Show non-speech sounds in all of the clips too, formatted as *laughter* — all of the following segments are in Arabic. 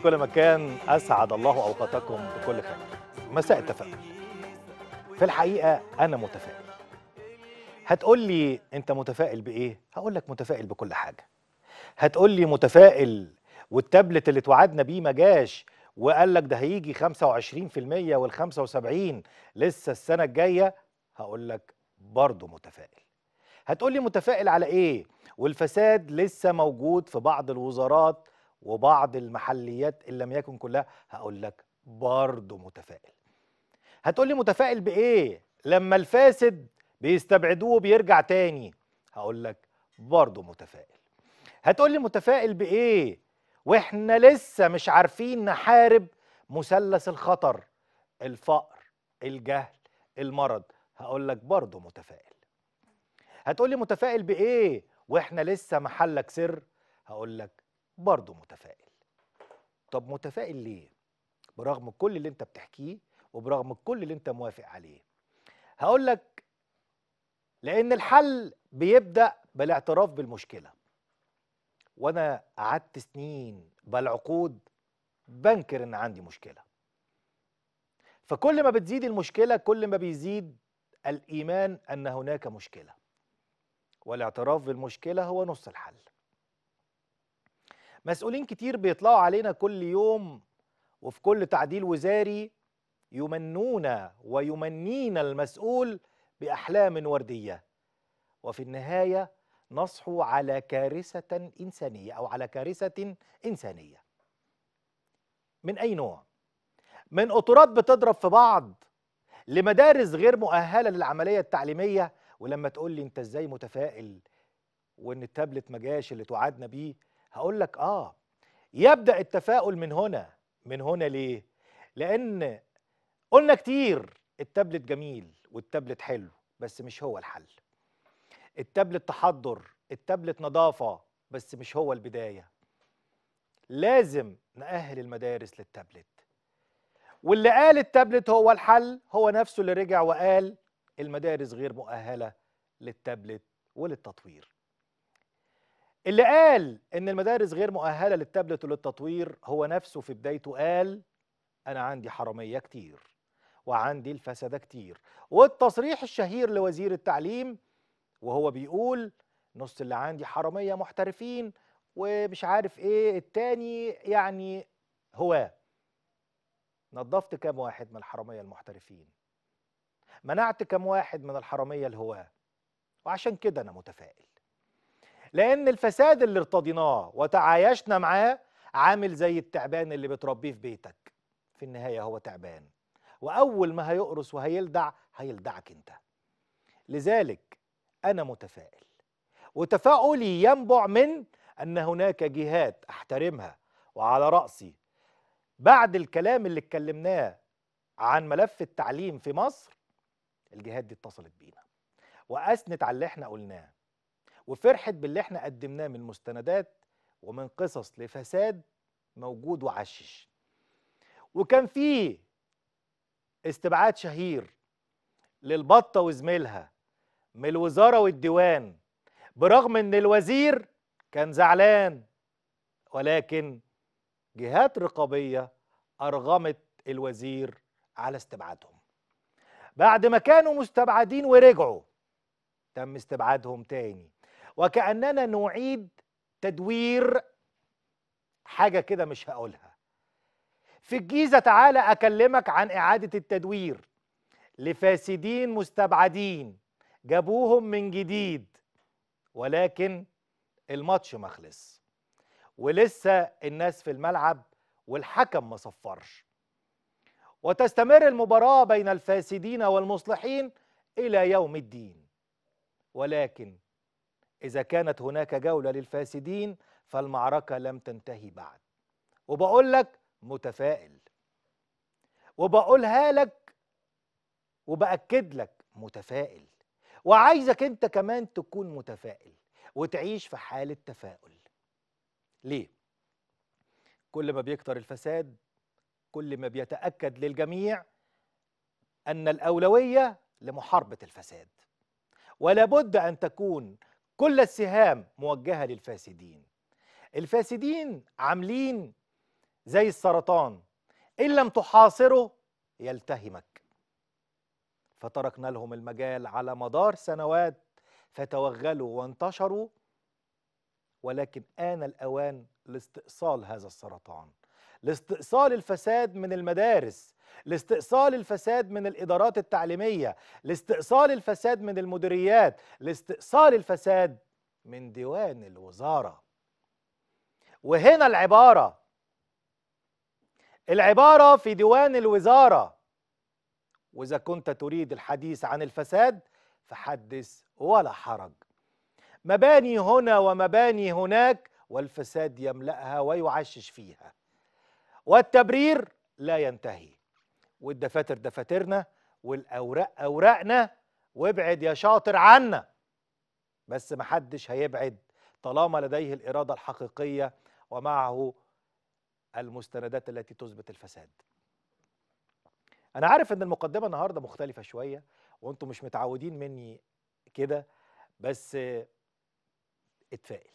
في كل مكان أسعد الله أوقاتكم بكل خير مساء التفاؤل في الحقيقة أنا متفائل هتقول لي أنت متفائل بإيه؟ هقول لك متفائل بكل حاجة هتقول لي متفائل والتابلت اللي اتوعدنا بيه ما جاش وقال لك ده هيجي 25% وال 75 لسه السنة الجاية هقول لك برضه متفائل هتقول لي متفائل على إيه؟ والفساد لسه موجود في بعض الوزارات وبعض المحليات إن لم يكن كلها هقول لك برضه متفائل هتقول لي متفائل بإيه لما الفاسد بيستبعدوه بيرجع تاني هقول لك برضه متفائل هتقول لي متفائل بإيه وإحنا لسه مش عارفين نحارب مثلث الخطر الفقر الجهل المرض هقول لك برضه متفائل هتقول لي متفائل بإيه واحنا لسه محلك سر هقول لك برضه متفائل طب متفائل ليه برغم كل اللي انت بتحكيه وبرغم كل اللي انت موافق عليه هقول لك لان الحل بيبدا بالاعتراف بالمشكله وانا قعدت سنين بل عقود بنكر ان عندي مشكله فكل ما بتزيد المشكله كل ما بيزيد الايمان ان هناك مشكله والاعتراف بالمشكله هو نص الحل مسؤولين كتير بيطلعوا علينا كل يوم وفي كل تعديل وزاري يمنون ويمنين المسؤول بأحلام وردية وفي النهاية نصحوا على كارثة إنسانية أو على كارثة إنسانية من أي نوع؟ من قطورات بتضرب في بعض لمدارس غير مؤهلة للعملية التعليمية ولما تقول لي أنت إزاي متفائل وإن التابلت مجاش اللي توعدنا بيه هقول لك اه يبدا التفاؤل من هنا من هنا ليه لان قلنا كتير التابلت جميل والتابلت حلو بس مش هو الحل التابلت تحضر التابلت نظافه بس مش هو البدايه لازم نأهل المدارس للتابلت واللي قال التابلت هو الحل هو نفسه اللي رجع وقال المدارس غير مؤهله للتابلت وللتطوير اللي قال ان المدارس غير مؤهله للتابلت وللتطوير هو نفسه في بدايته قال انا عندي حراميه كتير وعندي الفسده كتير والتصريح الشهير لوزير التعليم وهو بيقول نص اللي عندي حراميه محترفين ومش عارف ايه التاني يعني هواه نظفت كام واحد من الحراميه المحترفين منعت كام واحد من الحراميه الهواه وعشان كده انا متفائل لأن الفساد اللي ارتضيناه وتعايشنا معاه عامل زي التعبان اللي بتربيه في بيتك في النهاية هو تعبان وأول ما هيقرص وهيلدع هيلدعك أنت لذلك أنا متفائل وتفاؤلي ينبع من أن هناك جهات أحترمها وعلى رأسي بعد الكلام اللي اتكلمناه عن ملف التعليم في مصر الجهات دي اتصلت بينا وأثنت على اللي احنا قلناه وفرحت باللي احنا قدمناه من مستندات ومن قصص لفساد موجود وعشش وكان فيه استبعاد شهير للبطة وزميلها من الوزارة والديوان برغم ان الوزير كان زعلان ولكن جهات رقابية أرغمت الوزير على استبعادهم بعد ما كانوا مستبعدين ورجعوا تم استبعادهم تاني وكأننا نعيد تدوير حاجة كده مش هقولها في الجيزة تعالى أكلمك عن إعادة التدوير لفاسدين مستبعدين جابوهم من جديد ولكن الماتش ما خلص ولسه الناس في الملعب والحكم ما صفرش وتستمر المباراة بين الفاسدين والمصلحين إلى يوم الدين ولكن إذا كانت هناك جولة للفاسدين فالمعركة لم تنتهي بعد وبقول لك متفائل وبقولها لك وبأكد لك متفائل وعايزك أنت كمان تكون متفائل وتعيش في حالة تفاؤل ليه؟ كل ما بيكتر الفساد كل ما بيتأكد للجميع أن الأولوية لمحاربة الفساد ولا بد أن تكون كل السهام موجهة للفاسدين الفاسدين عاملين زي السرطان إن لم تحاصره يلتهمك فتركنا لهم المجال على مدار سنوات فتوغلوا وانتشروا ولكن آن الأوان لاستئصال هذا السرطان لاستئصال الفساد من المدارس لاستئصال الفساد من الإدارات التعليمية لاستئصال الفساد من المديريات لاستئصال الفساد من ديوان الوزارة وهنا العبارة العبارة في ديوان الوزارة وإذا كنت تريد الحديث عن الفساد فحدث ولا حرج مباني هنا ومباني هناك والفساد يملأها ويعشش فيها والتبرير لا ينتهي والدفاتر دفاترنا والاوراق اوراقنا وابعد يا شاطر عنا بس محدش هيبعد طالما لديه الاراده الحقيقيه ومعه المستندات التي تثبت الفساد انا عارف ان المقدمه النهارده مختلفه شويه وانتم مش متعودين مني كده بس اتفائل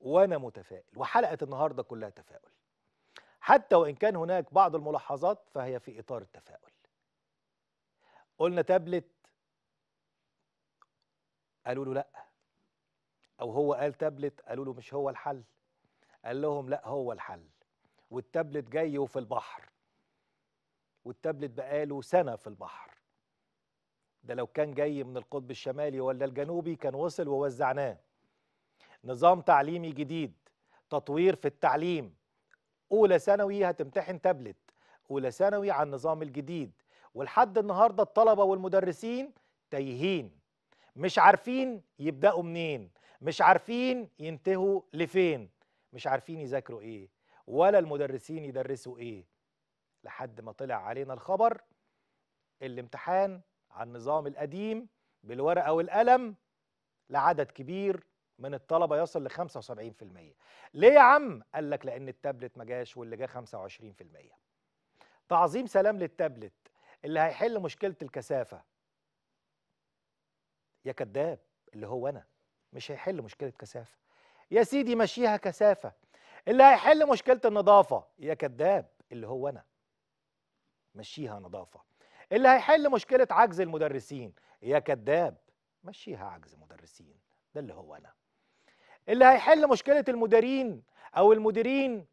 وانا متفائل وحلقه النهارده كلها تفاؤل حتى وإن كان هناك بعض الملاحظات فهي في إطار التفاؤل قلنا تابلت قالوا له لا أو هو قال تابلت قالوا له مش هو الحل قال لهم لا هو الحل والتابلت جاي وفي البحر والتابلت بقاله سنة في البحر ده لو كان جاي من القطب الشمالي ولا الجنوبي كان وصل ووزعناه نظام تعليمي جديد تطوير في التعليم اولى ثانوي هتمتحن تابلت اولى ثانوي على النظام الجديد ولحد النهارده الطلبه والمدرسين تايهين مش عارفين يبداوا منين مش عارفين ينتهوا لفين مش عارفين يذاكروا ايه ولا المدرسين يدرسوا ايه لحد ما طلع علينا الخبر الامتحان على النظام القديم بالورقه والقلم لعدد كبير من الطلبه يصل ل 75% ليه يا عم قال لك لان التابلت ما جاش واللي جه 25% تعظيم سلام للتابلت اللي هيحل مشكله الكثافه يا كذاب اللي هو انا مش هيحل مشكله كثافه يا سيدي مشيها كثافه اللي هيحل مشكله النظافه يا كذاب اللي هو انا مشيها نظافه اللي هيحل مشكله عجز المدرسين يا كذاب مشيها عجز مدرسين ده اللي هو انا اللي هيحل مشكلة المديرين أو المديرين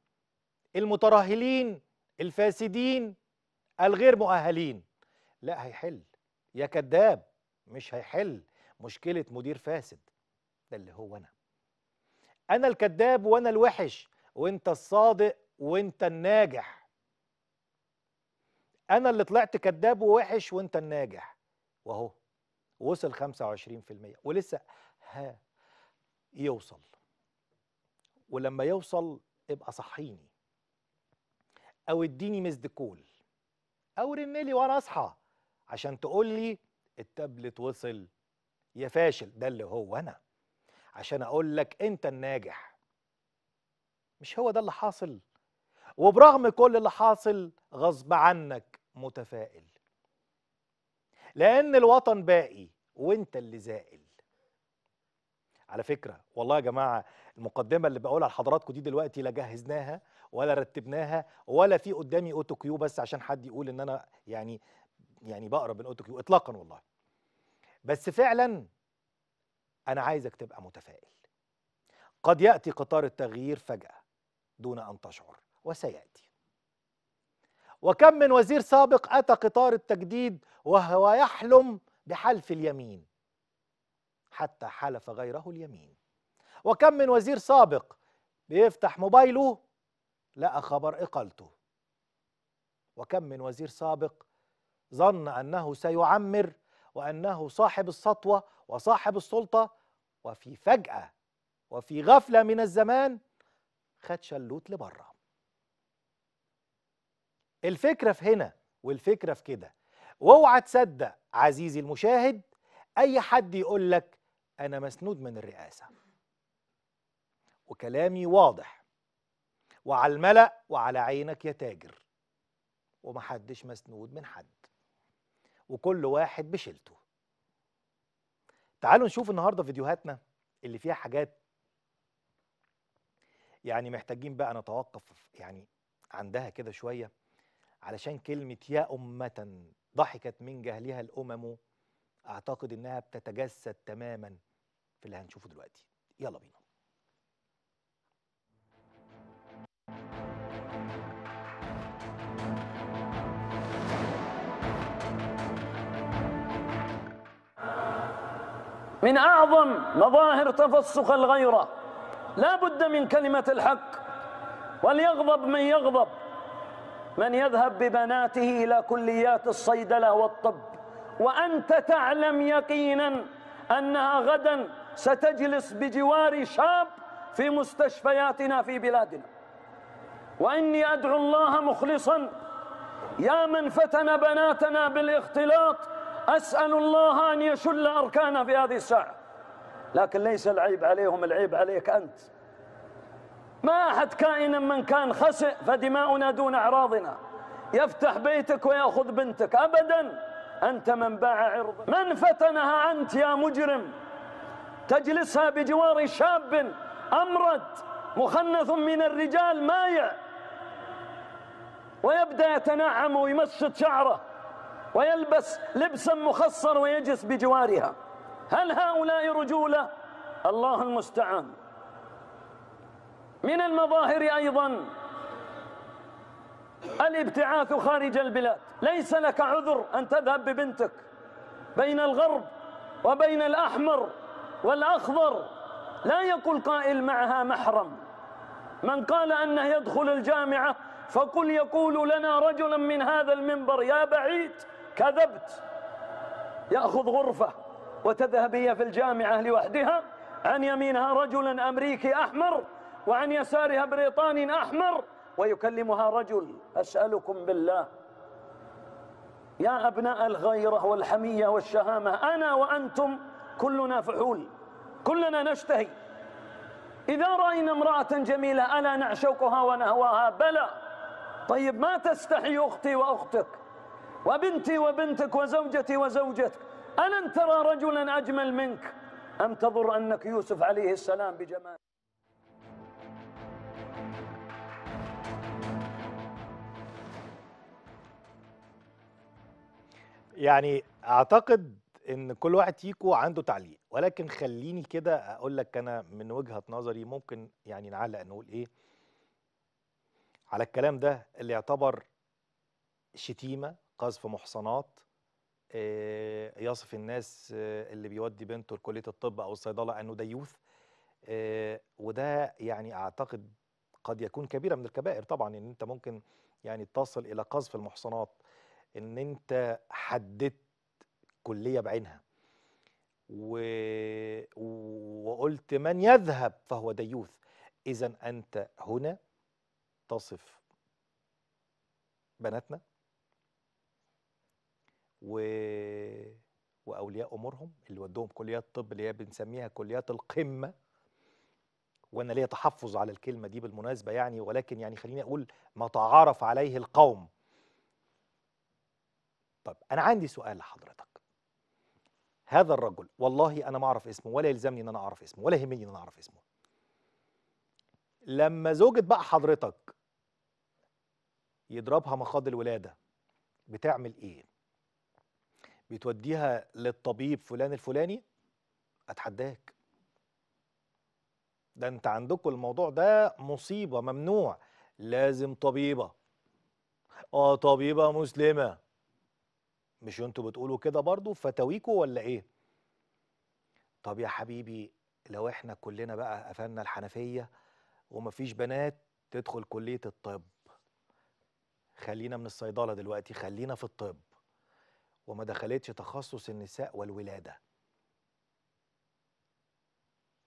المترهلين الفاسدين الغير مؤهلين لا هيحل يا كذاب مش هيحل مشكلة مدير فاسد ده اللي هو أنا أنا الكذاب وأنا الوحش وأنت الصادق وأنت الناجح أنا اللي طلعت كذاب ووحش وأنت الناجح وأهو وصل 25% ولسه ها يوصل ولما يوصل ابقى صحيني او اديني مزدكول كول او رنلي وانا اصحى عشان تقول لي التابلت وصل يا فاشل ده اللي هو انا عشان اقول لك انت الناجح مش هو ده اللي حاصل وبرغم كل اللي حاصل غصب عنك متفائل لان الوطن باقي وانت اللي زائل على فكره والله يا جماعه المقدمه اللي بقولها لحضراتكم دي دلوقتي لا جهزناها ولا رتبناها ولا في قدامي اوتو كيو بس عشان حد يقول ان انا يعني يعني بقرب من اوتو كيو اطلاقا والله بس فعلا انا عايزك تبقى متفائل قد ياتي قطار التغيير فجاه دون ان تشعر وسياتي وكم من وزير سابق اتى قطار التجديد وهو يحلم بحلف اليمين حتى حلف غيره اليمين وكم من وزير سابق بيفتح موبايله لقى خبر اقالته وكم من وزير سابق ظن انه سيعمر وانه صاحب السطوه وصاحب السلطه وفي فجاه وفي غفله من الزمان خد شلوت لبره الفكره في هنا والفكره في كده واوعى تصدق عزيزي المشاهد اي حد يقول لك أنا مسنود من الرئاسة وكلامي واضح وعلى الملأ وعلى عينك يا تاجر ومحدش مسنود من حد وكل واحد بشيلته تعالوا نشوف النهاردة فيديوهاتنا اللي فيها حاجات يعني محتاجين بقى نتوقف يعني عندها كده شوية علشان كلمة يا أمة ضحكت من جهلها الأمم أعتقد إنها بتتجسد تماما في اللي هنشوفه دلوقتي يلا بينا من أعظم مظاهر تفسخ الغيرة لا بد من كلمة الحق وليغضب من يغضب من يذهب ببناته إلى كليات الصيدلة والطب وأنت تعلم يقينا أنها غدا ستجلس بجوار شاب في مستشفياتنا في بلادنا وإني أدعو الله مخلصا يا من فتن بناتنا بالاختلاط أسأل الله أن يشل أركانا في هذه الساعة لكن ليس العيب عليهم العيب عليك أنت ما أحد كائنا من كان خسئ فدماؤنا دون أعراضنا يفتح بيتك ويأخذ بنتك أبدا أنت من باع عرضك من فتنها أنت يا مجرم تجلسها بجوار شاب أمرد مخنث من الرجال مايع ويبدأ يتنعم ويمشط شعره ويلبس لبسا مخصر ويجلس بجوارها هل هؤلاء رجولة؟ الله المستعان من المظاهر أيضا الابتعاث خارج البلاد ليس لك عذر أن تذهب ببنتك بين الغرب وبين الأحمر والأخضر لا يقول قائل معها محرم من قال أنه يدخل الجامعة فقل يقول لنا رجلا من هذا المنبر يا بعيد كذبت يأخذ غرفة وتذهب هي في الجامعة لوحدها عن يمينها رجلا أمريكي أحمر وعن يسارها بريطاني أحمر ويكلمها رجل أسألكم بالله يا أبناء الغيرة والحمية والشهامة أنا وأنتم كلنا فحول كلنا نشتهي إذا رأينا امرأة جميلة ألا نعشقها ونهواها بلى طيب ما تستحي أختي وأختك وبنتي وبنتك وزوجتي وزوجتك ألن ترى رجلا أجمل منك أم تظر أنك يوسف عليه السلام بجمال يعني أعتقد ان كل واحد فيكو عنده تعليق ولكن خليني كده اقول لك انا من وجهه نظري ممكن يعني نعلق نقول ايه على الكلام ده اللي يعتبر شتيمه قذف محصنات آه، يصف الناس آه، اللي بيودي بنته لكليه الطب او الصيدله انه ديوث آه، وده يعني اعتقد قد يكون كبيره من الكبائر طبعا ان انت ممكن يعني تصل الى قذف المحصنات ان انت حددت كلية بعينها و... وقلت من يذهب فهو ديوث إذا أنت هنا تصف بناتنا و... وأولياء أمورهم اللي ودوهم كليات الطب اللي هي بنسميها كليات القمة وأنا ليا تحفظ على الكلمة دي بالمناسبة يعني ولكن يعني خليني أقول ما تعارف عليه القوم طب أنا عندي سؤال لحضرتك هذا الرجل والله انا ما اعرف اسمه ولا يلزمني ان انا اعرف اسمه ولا يهمني ان انا اعرف اسمه لما زوجة بقى حضرتك يضربها مخاض الولادة بتعمل ايه بتوديها للطبيب فلان الفلاني اتحداك ده انت عندكم الموضوع ده مصيبة ممنوع لازم طبيبة اه طبيبة مسلمة مش انتوا بتقولوا كده برضو فتاويكوا ولا ايه طب يا حبيبي لو احنا كلنا بقى قفلنا الحنفيه ومفيش بنات تدخل كليه الطب خلينا من الصيدله دلوقتي خلينا في الطب وما دخلتش تخصص النساء والولاده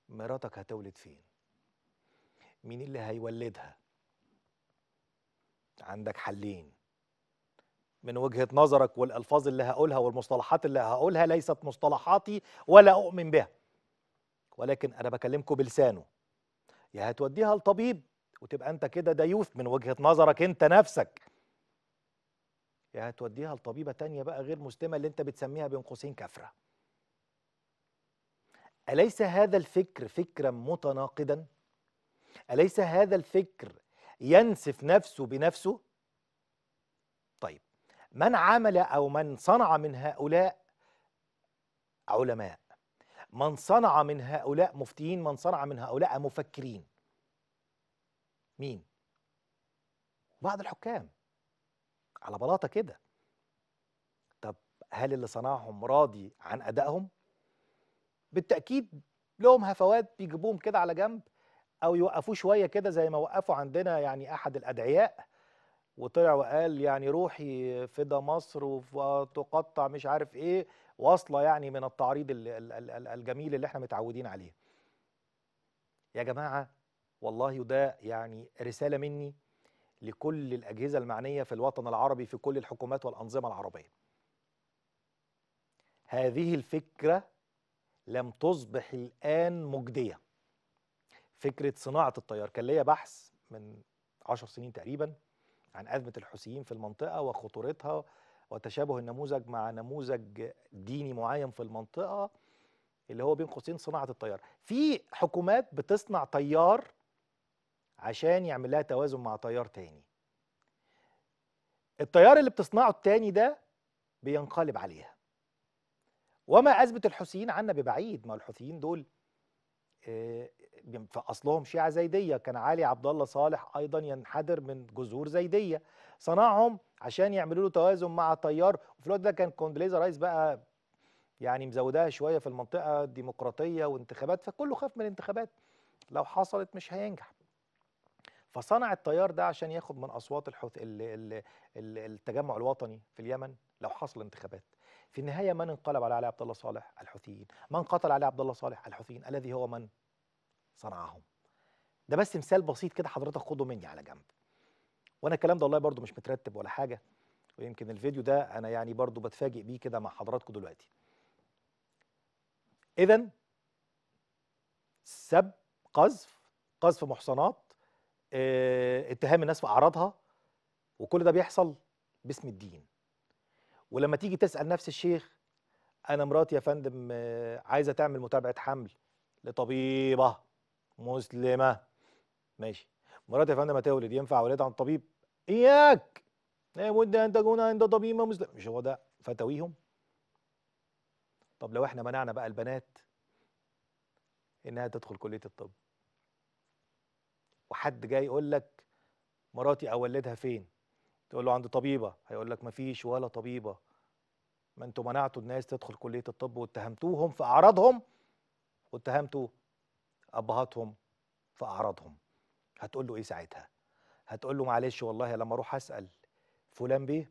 مراتك هتولد فين مين اللي هيولدها عندك حلين من وجهه نظرك والالفاظ اللي هقولها والمصطلحات اللي هقولها ليست مصطلحاتي ولا اؤمن بها ولكن انا بكلمكم بلسانه يا هتوديها لطبيب وتبقى انت كده ديوث من وجهه نظرك انت نفسك يا هتوديها لطبيبه تانية بقى غير مسلمه اللي انت بتسميها بين قوسين كافره اليس هذا الفكر فكرا متناقضا اليس هذا الفكر ينسف نفسه بنفسه من عمل أو من صنع من هؤلاء علماء من صنع من هؤلاء مفتيين من صنع من هؤلاء مفكرين مين بعض الحكام على بلاطة كده طب هل اللي صنعهم راضي عن أدائهم بالتأكيد لهم هفوات بيجيبوهم كده على جنب أو يوقفوه شوية كده زي ما وقفوا عندنا يعني أحد الأدعياء وطلع وقال يعني روحي فدا مصر وتقطع مش عارف ايه واصله يعني من التعريض الجميل اللي احنا متعودين عليه يا جماعه والله وده يعني رساله مني لكل الاجهزه المعنيه في الوطن العربي في كل الحكومات والانظمه العربيه هذه الفكره لم تصبح الان مجديه فكره صناعه التيار كان ليا بحث من عشر سنين تقريبا عن أزمة الحوثيين في المنطقة وخطورتها وتشابه النموذج مع نموذج ديني معين في المنطقة اللي هو بين قوسين صناعة الطيار في حكومات بتصنع طيار عشان يعمل لها توازن مع طيار تاني الطيار اللي بتصنعه التاني ده بينقلب عليها وما أزمة الحوثيين عنا ببعيد ما الحوثيين دول آه، فاصلهم شيعه زيديه كان علي عبد الله صالح ايضا ينحدر من جذور زيديه صنعهم عشان يعملوا له توازن مع طيار وفي الوقت ده كان كوندليزا رايس بقى يعني مزوداها شويه في المنطقه الديمقراطيه وانتخابات فكله خاف من الانتخابات لو حصلت مش هينجح فصنع التيار ده عشان ياخد من اصوات الحوث التجمع الوطني في اليمن لو حصل انتخابات في النهايه من انقلب على علي عبد الله صالح الحوثيين من قتل علي عبد الله صالح الحوثيين الذي هو من صنعهم ده بس مثال بسيط كده حضرتك خده مني على جنب وانا الكلام ده والله برضو مش مترتب ولا حاجه ويمكن الفيديو ده انا يعني برضو بتفاجئ بيه كده مع حضراتكم دلوقتي اذا سب قذف قذف محصنات اه اتهام الناس في اعراضها وكل ده بيحصل باسم الدين ولما تيجي تسال نفس الشيخ انا مراتي يا فندم آه، عايزه تعمل متابعه حمل لطبيبه مسلمة ماشي مرات يا فندم هتولد ينفع ولاد عن طبيب إياك لابد أن تكون عند طبيب مسلم مش هو ده فتاويهم طب لو احنا منعنا بقى البنات انها تدخل كلية الطب وحد جاي يقول لك مراتي اولدها فين تقول له عند طبيبة هيقول لك ما فيش ولا طبيبة ما انتوا منعتوا الناس تدخل كلية الطب واتهمتوهم في اعراضهم واتهمتوا ابهاتهم اعراضهم هتقول له ايه ساعتها هتقول له معلش والله لما اروح اسال فلان بيه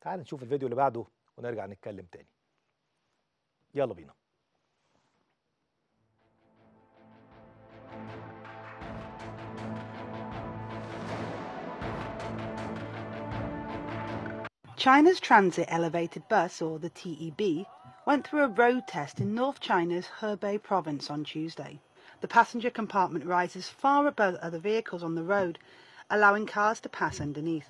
تعال نشوف الفيديو اللي بعده ونرجع نتكلم تاني يلا بينا China's Transit Elevated Bus, or the TEB, went through a road test in North China's Hebei province on Tuesday. The passenger compartment rises far above other vehicles on the road, allowing cars to pass underneath.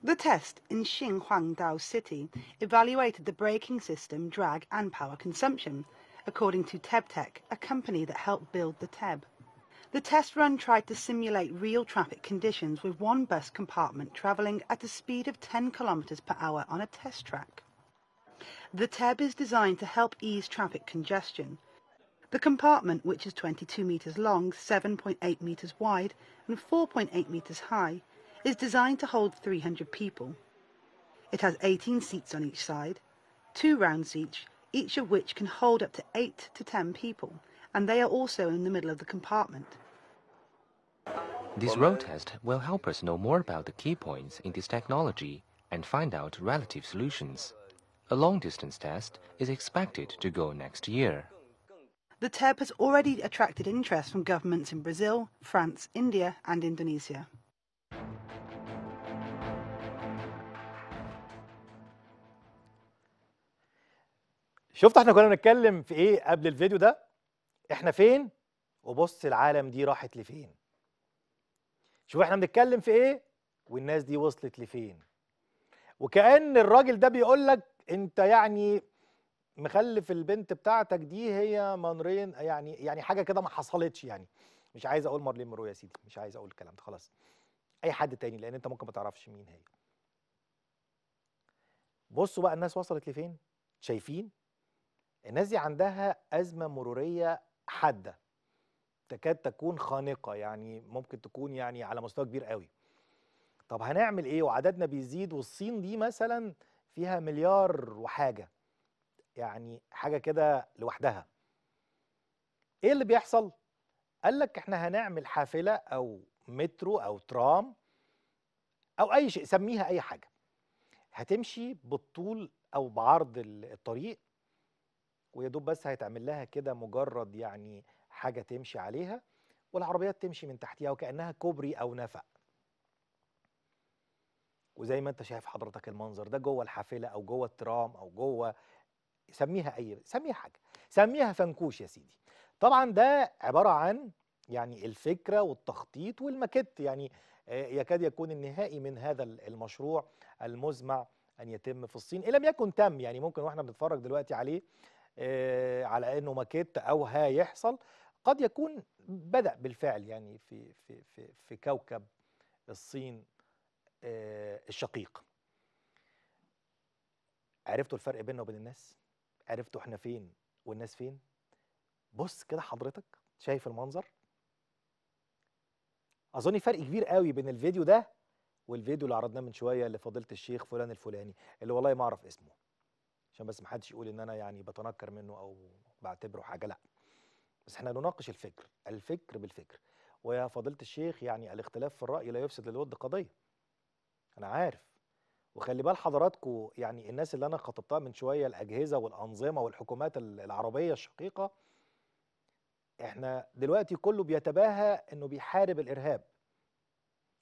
The test in Xinhuangdao City evaluated the braking system, drag and power consumption, according to TebTech, a company that helped build the TEB. The test run tried to simulate real traffic conditions with one bus compartment travelling at a speed of 10 kilometres per hour on a test track. The TEB is designed to help ease traffic congestion. The compartment, which is 22 metres long, 7.8 metres wide and 4.8 metres high, is designed to hold 300 people. It has 18 seats on each side, two rounds each, each of which can hold up to 8 to 10 people, and they are also in the middle of the compartment. This road test will help us know more about the key points in this technology and find out relative solutions. A long-distance test is expected to go next year. The TEB has already attracted interest from governments in Brazil, France, India and Indonesia. شفت احنا كنا نتكلم في ايه قبل الفيديو ده احنا فين وبص العالم دي راحت لفين شوف احنا بنتكلم في ايه والناس دي وصلت لفين وكأن الراجل ده بيقولك انت يعني مخلف البنت بتاعتك دي هي منرين يعني يعني حاجه كده ما حصلتش يعني مش عايز اقول مارلين مرو يا سيدي مش عايز اقول الكلام ده خلاص اي حد تاني لان انت ممكن ما تعرفش مين هي بصوا بقى الناس وصلت لفين شايفين الناس دي عندها ازمه مروريه حاده تكاد تكون خانقه يعني ممكن تكون يعني على مستوى كبير قوي طب هنعمل ايه وعددنا بيزيد والصين دي مثلا فيها مليار وحاجة يعني حاجة كده لوحدها ايه اللي بيحصل؟ قال لك احنا هنعمل حافلة او مترو او ترام او اي شيء سميها اي حاجة هتمشي بالطول او بعرض الطريق ويا دوب بس هيتعمل لها كده مجرد يعني حاجة تمشي عليها والعربيات تمشي من تحتها وكأنها كوبري او نفق وزي ما انت شايف حضرتك المنظر ده جوه الحافله او جوه الترام او جوه سميها اي سميها حاجه سميها فنكوش يا سيدي طبعا ده عباره عن يعني الفكره والتخطيط والماكيت يعني آه، يكاد يكون النهائي من هذا المشروع المزمع ان يتم في الصين ان لم يكن تم يعني ممكن واحنا بنتفرج دلوقتي عليه آه، على انه ماكيت او هيحصل قد يكون بدا بالفعل يعني في في في في كوكب الصين آه، الشقيق عرفتوا الفرق بيننا وبين الناس عرفتوا احنا فين والناس فين بص كده حضرتك شايف المنظر اظن فرق كبير قوي بين الفيديو ده والفيديو اللي عرضناه من شويه لفضيله الشيخ فلان الفلاني اللي والله ما اعرف اسمه عشان بس ما حدش يقول ان انا يعني بتنكر منه او بعتبره حاجه لا بس احنا نناقش الفكر الفكر بالفكر ويا فضيله الشيخ يعني الاختلاف في الراي لا يفسد للود قضيه انا عارف وخلي بال حضراتكم يعني الناس اللي انا خطبتها من شويه الاجهزه والانظمه والحكومات العربيه الشقيقه احنا دلوقتي كله بيتباهى انه بيحارب الارهاب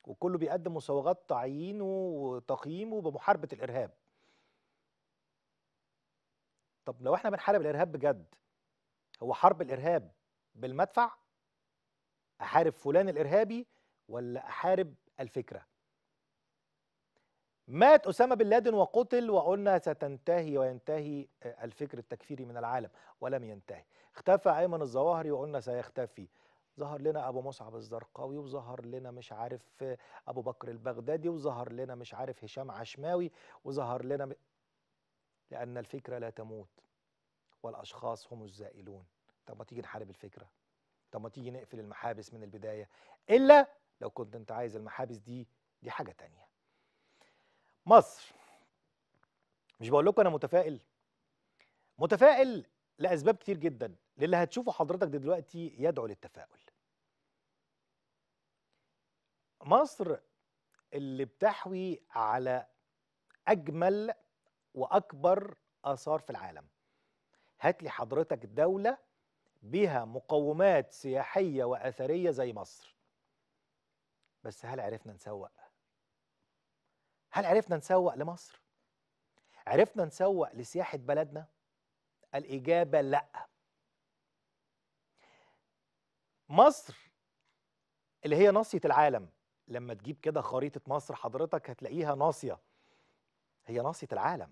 وكله بيقدم مسوغات تعيينه وتقييمه بمحاربه الارهاب طب لو احنا بنحارب الارهاب بجد هو حرب الارهاب بالمدفع احارب فلان الارهابي ولا احارب الفكره مات أسامة بن لادن وقتل وقلنا ستنتهي وينتهي آه، الفكر التكفيري من العالم ولم ينتهي اختفى أيمن الظواهري وقلنا سيختفي ظهر لنا أبو مصعب الزرقاوي وظهر لنا مش عارف آه، أبو بكر البغدادي وظهر لنا مش عارف هشام عشماوي وظهر لنا لأن الفكرة لا تموت والأشخاص هم الزائلون طب ما تيجي نحارب الفكرة طب ما تيجي نقفل المحابس من البداية إلا لو كنت أنت عايز المحابس دي دي حاجة تانية مصر مش بقول لكم انا متفائل متفائل لاسباب كتير جدا للي هتشوفه حضرتك دلوقتي يدعو للتفاؤل مصر اللي بتحوي على اجمل واكبر اثار في العالم هات لي حضرتك دوله بها مقومات سياحيه واثريه زي مصر بس هل عرفنا نسوق هل عرفنا نسوق لمصر؟ عرفنا نسوق لسياحة بلدنا؟ الإجابة لأ مصر اللي هي ناصية العالم لما تجيب كده خريطة مصر حضرتك هتلاقيها ناصية هي ناصية العالم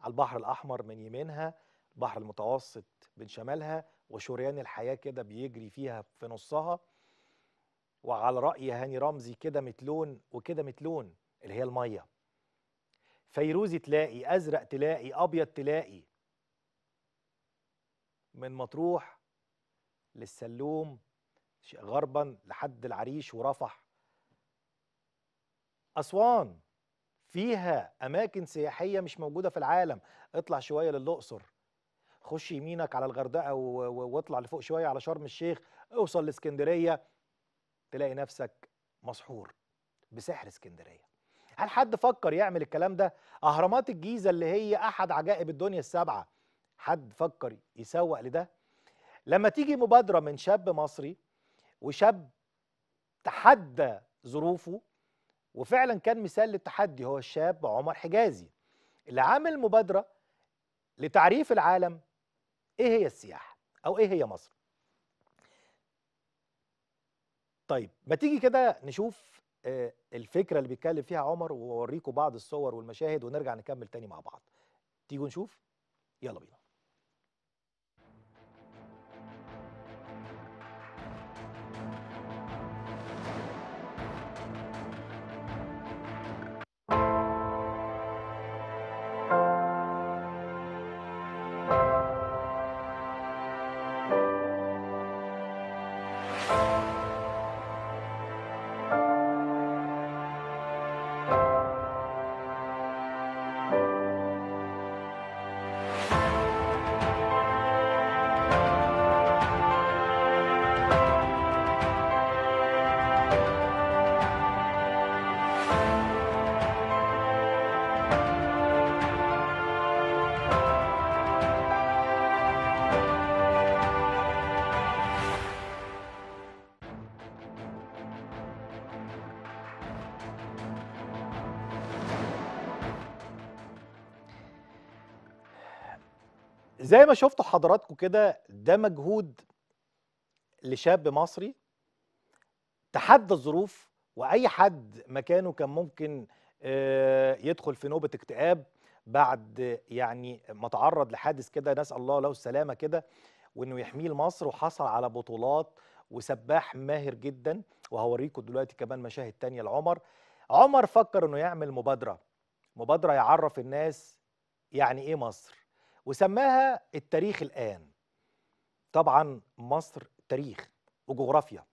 على البحر الأحمر من يمينها البحر المتوسط من شمالها وشريان الحياة كده بيجري فيها في نصها وعلى رأي هاني رمزي كده متلون وكده متلون اللي هي الميه فيروزي تلاقي ازرق تلاقي ابيض تلاقي من مطروح للسلوم غربا لحد العريش ورفح اسوان فيها اماكن سياحيه مش موجوده في العالم اطلع شويه للاقصر خش يمينك على الغردقه واطلع لفوق شويه على شرم الشيخ اوصل لاسكندريه تلاقي نفسك مسحور بسحر اسكندريه هل حد فكر يعمل الكلام ده اهرامات الجيزه اللي هي احد عجائب الدنيا السبعه حد فكر يسوق لده لما تيجي مبادره من شاب مصري وشاب تحدى ظروفه وفعلا كان مثال للتحدي هو الشاب عمر حجازي اللي عامل مبادره لتعريف العالم ايه هي السياحه او ايه هي مصر طيب ما تيجي كده نشوف آه، الفكره اللي بيتكلم فيها عمر ووريكم بعض الصور والمشاهد ونرجع نكمل تاني مع بعض تيجوا نشوف يلا بينا زي ما شفتوا حضراتكم كده ده مجهود لشاب مصري تحدى الظروف واي حد مكانه كان ممكن آه، يدخل في نوبه اكتئاب بعد يعني ما تعرض لحادث كده نسال الله له السلامه كده وانه يحميه لمصر وحصل على بطولات وسباح ماهر جدا وهوريكم دلوقتي كمان مشاهد تانية لعمر عمر فكر انه يعمل مبادره مبادره يعرف الناس يعني ايه مصر وسماها التاريخ الآن طبعا مصر تاريخ وجغرافيا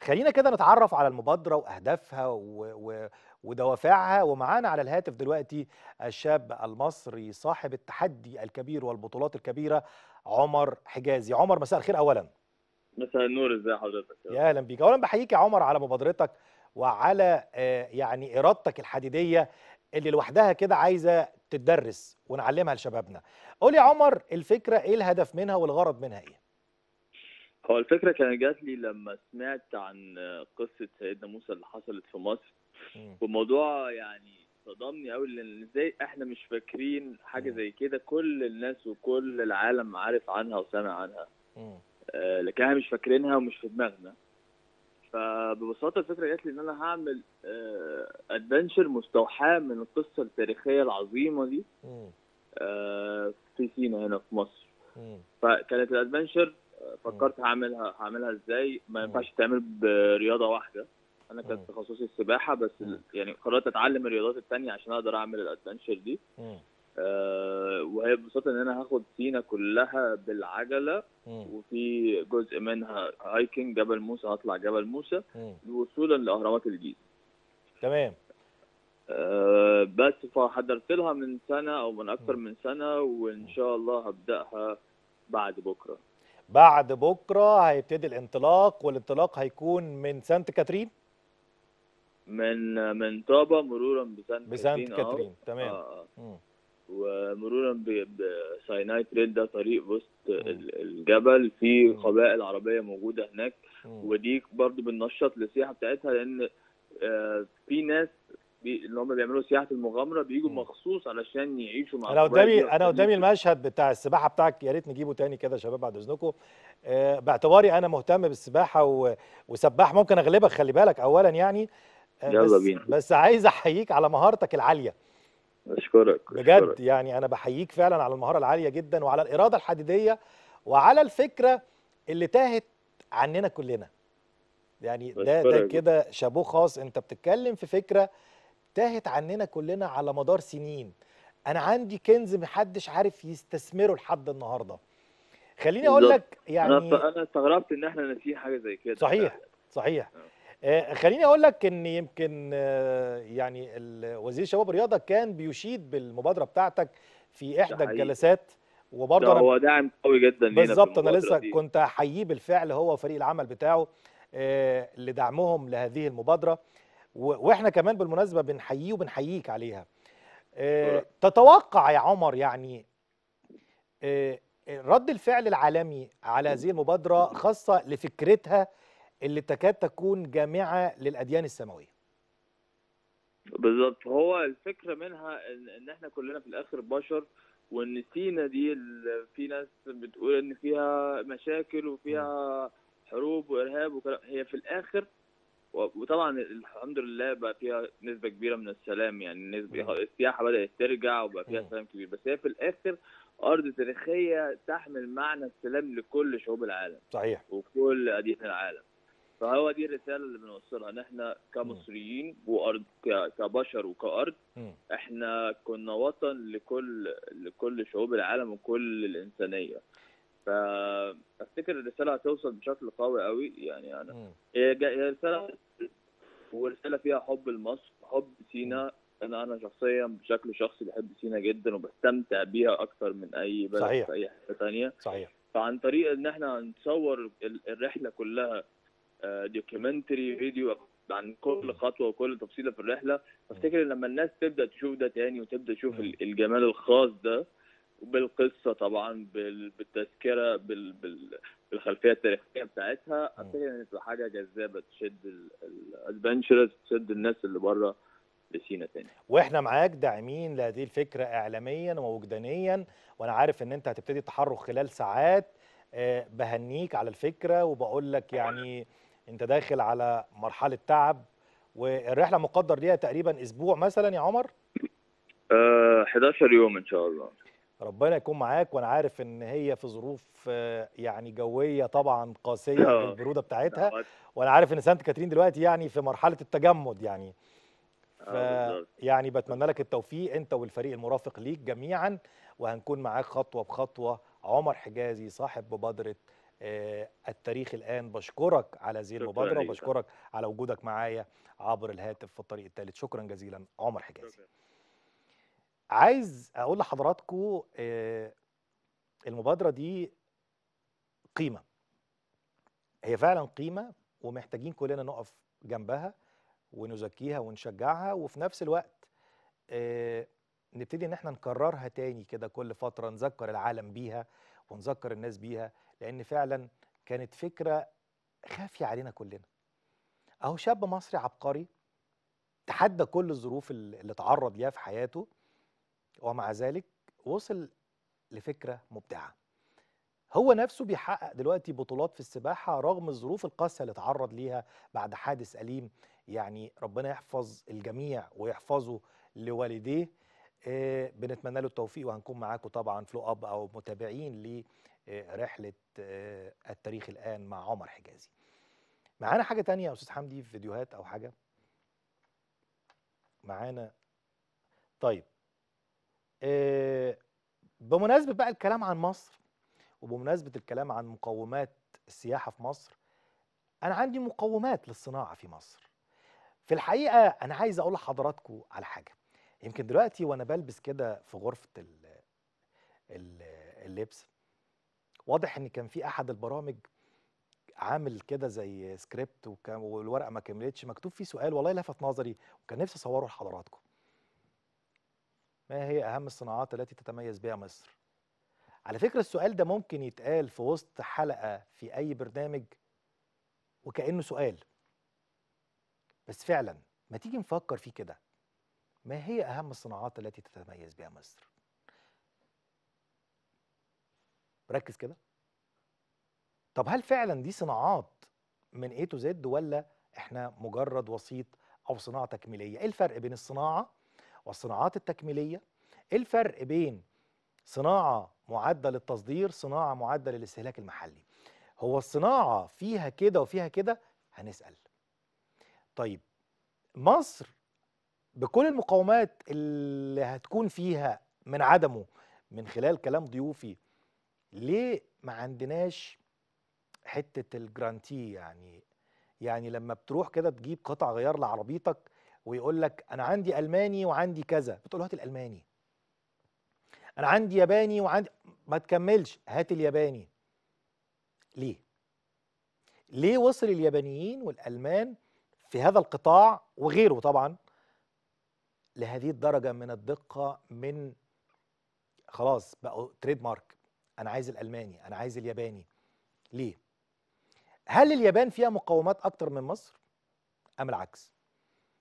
خلينا كده نتعرف على المبادرة وأهدافها و... و... ودوافعها ومعانا على الهاتف دلوقتي الشاب المصري صاحب التحدي الكبير والبطولات الكبيرة عمر حجازي عمر مساء الخير أولا مساء النور إزاي حضرتك يا اهلا بيك اولا بحييك يا عمر على مبادرتك وعلى آه، يعني ارادتك الحديديه اللي لوحدها كده عايزه تتدرس ونعلمها لشبابنا قول يا عمر الفكره ايه الهدف منها والغرض منها ايه هو الفكره كانت جات لي لما سمعت عن قصه سيدنا موسى اللي حصلت في مصر والموضوع يعني صدمني قوي لان ازاي احنا مش فاكرين حاجه زي كده كل الناس وكل العالم عارف عنها وسامع عنها آه لكن احنا مش فاكرينها ومش في دماغنا فببساطه الفكره جات لي ان انا هعمل ادفنشر آه، مستوحاه من القصه التاريخيه العظيمه دي آه، في سينا هنا في مصر فكانت الادفنشر آه، فكرت هعملها هعملها ازاي ما ينفعش تعمل برياضه واحده انا كان تخصصي السباحه بس يعني قررت اتعلم الرياضات التانية عشان اقدر اعمل الادفنشر دي آه، وهي ببساطه ان انا هاخد سينا كلها بالعجله وفي جزء منها هايكنج جبل موسى هطلع جبل موسى وصولا لاهرامات الجيزه تمام أه بس فحضرت لها من سنه او من اكثر من سنه وان شاء الله هبداها بعد بكره بعد بكره هيبتدي الانطلاق والانطلاق هيكون من سانت كاترين من من طابه مرورا بسانت, كاترين بسانت كاترين, كاترين. تمام آه. آه. ومرورا بسايناي تريل ده طريق وسط الجبل في قبائل عربيه موجوده هناك ودي برضو بننشط للسياحه بتاعتها لان آه، في ناس اللي هم بيعملوا سياحه المغامره بيجوا مخصوص علشان يعيشوا مع انا قدامي انا قدامي المشهد بتاع السباحه بتاعك يا ريت نجيبه تاني كده يا شباب بعد اذنكم آه باعتباري انا مهتم بالسباحه و... وسباح ممكن اغلبك خلي بالك اولا يعني آه بس... بس عايز احييك على مهارتك العاليه اشكرك بجد أشكرك. يعني انا بحييك فعلا على المهاره العاليه جدا وعلى الاراده الحديديه وعلى الفكره اللي تاهت عننا كلنا يعني ده ده كده شابوه خاص انت بتتكلم في فكره تاهت عننا كلنا على مدار سنين انا عندي كنز محدش عارف يستثمره لحد النهارده خليني اقول لك يعني انا استغربت ان احنا ناسيين حاجه زي كده صحيح صحيح أه. آه، خليني اقول لك ان يمكن آه، يعني وزير الشباب والرياضه كان بيشيد بالمبادره بتاعتك في احدى الجلسات وبرضه هو داعم قوي جدا لينا بالظبط انا لسه دي. كنت احييه بالفعل هو وفريق العمل بتاعه آه، لدعمهم لهذه المبادره واحنا كمان بالمناسبه بنحييه وبنحييك عليها تتوقع يا عمر يعني رد الفعل العالمي على هذه المبادره خاصه لفكرتها اللي تكاد تكون جامعه للاديان السماويه بالظبط هو الفكره منها ان, إن احنا كلنا في الاخر بشر وان سينا دي في ناس بتقول ان فيها مشاكل وفيها حروب وارهاب وكلام هي في الاخر وطبعا الحمد لله بقى فيها نسبه كبيره من السلام يعني نسبه السياحه بدات ترجع وبقى فيها سلام كبير بس هي في الاخر ارض تاريخيه تحمل معنى السلام لكل شعوب العالم صحيح وكل اديان العالم فهو دي الرساله اللي بنوصلها ان احنا كمصريين وارض كبشر وكارض احنا كنا وطن لكل لكل شعوب العالم وكل الانسانيه فافتكر الرساله هتوصل بشكل قوي قوي يعني انا هي رساله ورساله فيها حب لمصر حب سينا انا انا شخصيا بشكل شخصي بحب سينا جدا وبستمتع بيها اكثر من اي بلد صحيح. في اي حته ثانيه صحيح فعن طريق ان احنا هنصور الرحله كلها دوكيومنتري آه، فيديو عن كل خطوه وكل تفصيله في الرحله فافتكر لما الناس تبدا تشوف ده تاني وتبدا تشوف الجمال الخاص ده بالقصه طبعا بالتذكره بالخلفيه التاريخيه بتاعتها افتكر ان تبقى حاجه جذابه تشد الادفنتشرز تشد الناس اللي بره لسينا تاني واحنا معاك داعمين لهذه الفكره اعلاميا ووجدانيا وانا عارف ان انت هتبتدي التحرك خلال ساعات آه، بهنيك على الفكره وبقول لك يعني انت داخل على مرحله تعب والرحله مقدر ليها تقريبا اسبوع مثلا يا عمر أه 11 يوم ان شاء الله ربنا يكون معاك وانا عارف ان هي في ظروف آه، يعني جويه طبعا قاسيه آه، البروده بتاعتها وانا عارف ان سانت كاترين دلوقتي يعني في مرحله التجمد يعني آه، ف يعني بتمنى لك التوفيق انت والفريق المرافق ليك جميعا وهنكون معاك خطوه بخطوه عمر حجازي صاحب مبادره آه، التاريخ الآن بشكرك على هذه المبادرة وبشكرك على وجودك معايا عبر الهاتف في الطريق الثالث شكرا جزيلا عمر حجازي عايز أقول لحضراتكم آه، المبادرة دي قيمة هي فعلا قيمة ومحتاجين كلنا نقف جنبها ونزكيها ونشجعها وفي نفس الوقت آه، نبتدي ان احنا نكررها تاني كده كل فترة نذكر العالم بيها ونذكر الناس بيها لأن فعلا كانت فكرة خافية علينا كلنا أهو شاب مصري عبقري تحدى كل الظروف اللي تعرض ليها في حياته ومع ذلك وصل لفكرة مبدعة هو نفسه بيحقق دلوقتي بطولات في السباحة رغم الظروف القاسية اللي تعرض ليها بعد حادث أليم يعني ربنا يحفظ الجميع ويحفظه لوالديه آه، بنتمنى له التوفيق وهنكون معاكم طبعا فلو اب او متابعين آه، رحله آه، التاريخ الان مع عمر حجازي معانا حاجه تانية يا استاذ حمدي في فيديوهات او حاجه معانا طيب آه، بمناسبه بقى الكلام عن مصر وبمناسبه الكلام عن مقومات السياحه في مصر انا عندي مقومات للصناعه في مصر في الحقيقه انا عايز اقول لحضراتكم على حاجه يمكن دلوقتي وانا بلبس كده في غرفه اللبس واضح ان كان في احد البرامج عامل كده زي سكريبت والورقه ما كملتش مكتوب فيه سؤال والله لفت نظري وكان نفسي اصوره لحضراتكم ما هي اهم الصناعات التي تتميز بها مصر على فكره السؤال ده ممكن يتقال في وسط حلقه في اي برنامج وكانه سؤال بس فعلا ما تيجي نفكر فيه كده ما هي اهم الصناعات التي تتميز بها مصر ركز كده طب هل فعلا دي صناعات من A تو Z ولا احنا مجرد وسيط او صناعه تكميليه ايه الفرق بين الصناعه والصناعات التكميليه ايه الفرق بين صناعه معده للتصدير صناعه معده للاستهلاك المحلي هو الصناعه فيها كده وفيها كده هنسال طيب مصر بكل المقاومات اللي هتكون فيها من عدمه من خلال كلام ضيوفي ليه ما عندناش حته الجرانتي يعني يعني لما بتروح كده تجيب قطع غيار لعربيتك ويقول لك انا عندي الماني وعندي كذا بتقول هات الالماني انا عندي ياباني وعندي ما تكملش هات الياباني ليه ليه وصل اليابانيين والالمان في هذا القطاع وغيره طبعا لهذه الدرجه من الدقه من خلاص بقوا تريد مارك انا عايز الالماني انا عايز الياباني ليه هل اليابان فيها مقومات اكتر من مصر ام العكس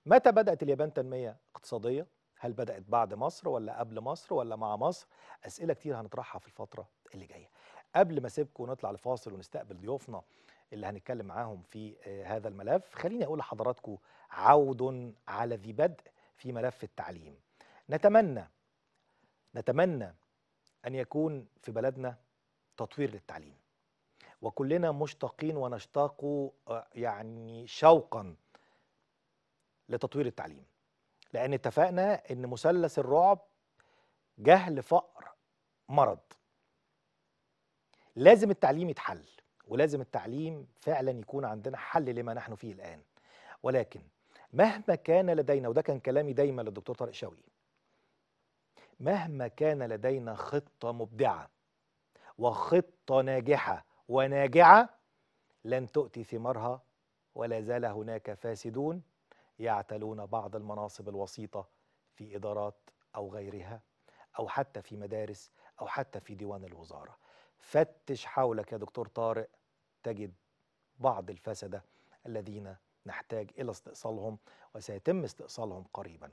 متى بدات اليابان تنميه اقتصاديه هل بدات بعد مصر ولا قبل مصر ولا مع مصر اسئله كتير هنطرحها في الفتره اللي جايه قبل ما اسيبكم ونطلع لفاصل ونستقبل ضيوفنا اللي هنتكلم معاهم في آه، هذا الملف خليني اقول لحضراتكم عود على ذي بدء في ملف التعليم نتمنى نتمنى أن يكون في بلدنا تطوير للتعليم وكلنا مشتاقين ونشتاق آه، يعني شوقا لتطوير التعليم لأن اتفقنا أن مثلث الرعب جهل فقر مرض لازم التعليم يتحل ولازم التعليم فعلا يكون عندنا حل لما نحن فيه الآن ولكن مهما كان لدينا وده كان كلامي دايما للدكتور طارق شوقي مهما كان لدينا خطة مبدعة وخطة ناجحة وناجعة لن تؤتي ثمارها ولا زال هناك فاسدون يعتلون بعض المناصب الوسيطة في إدارات أو غيرها أو حتى في مدارس أو حتى في ديوان الوزارة فتش حولك يا دكتور طارق تجد بعض الفسدة الذين نحتاج إلى استئصالهم وسيتم استئصالهم قريبا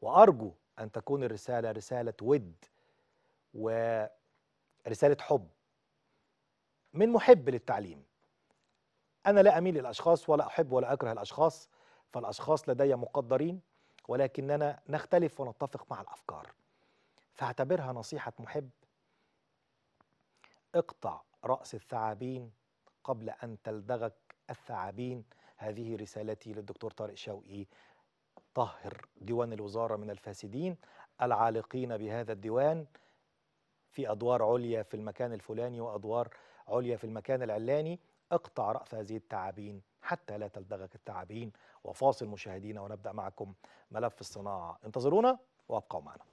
وأرجو أن تكون الرسالة رسالة ود ورسالة حب من محب للتعليم أنا لا أميل للأشخاص ولا أحب ولا أكره الأشخاص فالأشخاص لدي مقدرين ولكننا نختلف ونتفق مع الأفكار فاعتبرها نصيحة محب اقطع رأس الثعابين قبل أن تلدغك الثعابين هذه رسالتي للدكتور طارق شوقي طهر ديوان الوزارة من الفاسدين العالقين بهذا الديوان في أدوار عليا في المكان الفلاني وأدوار عليا في المكان العلاني اقطع رأس هذه التعابين حتى لا تلدغك التعابين وفاصل مشاهدينا ونبدأ معكم ملف الصناعة انتظرونا وابقوا معنا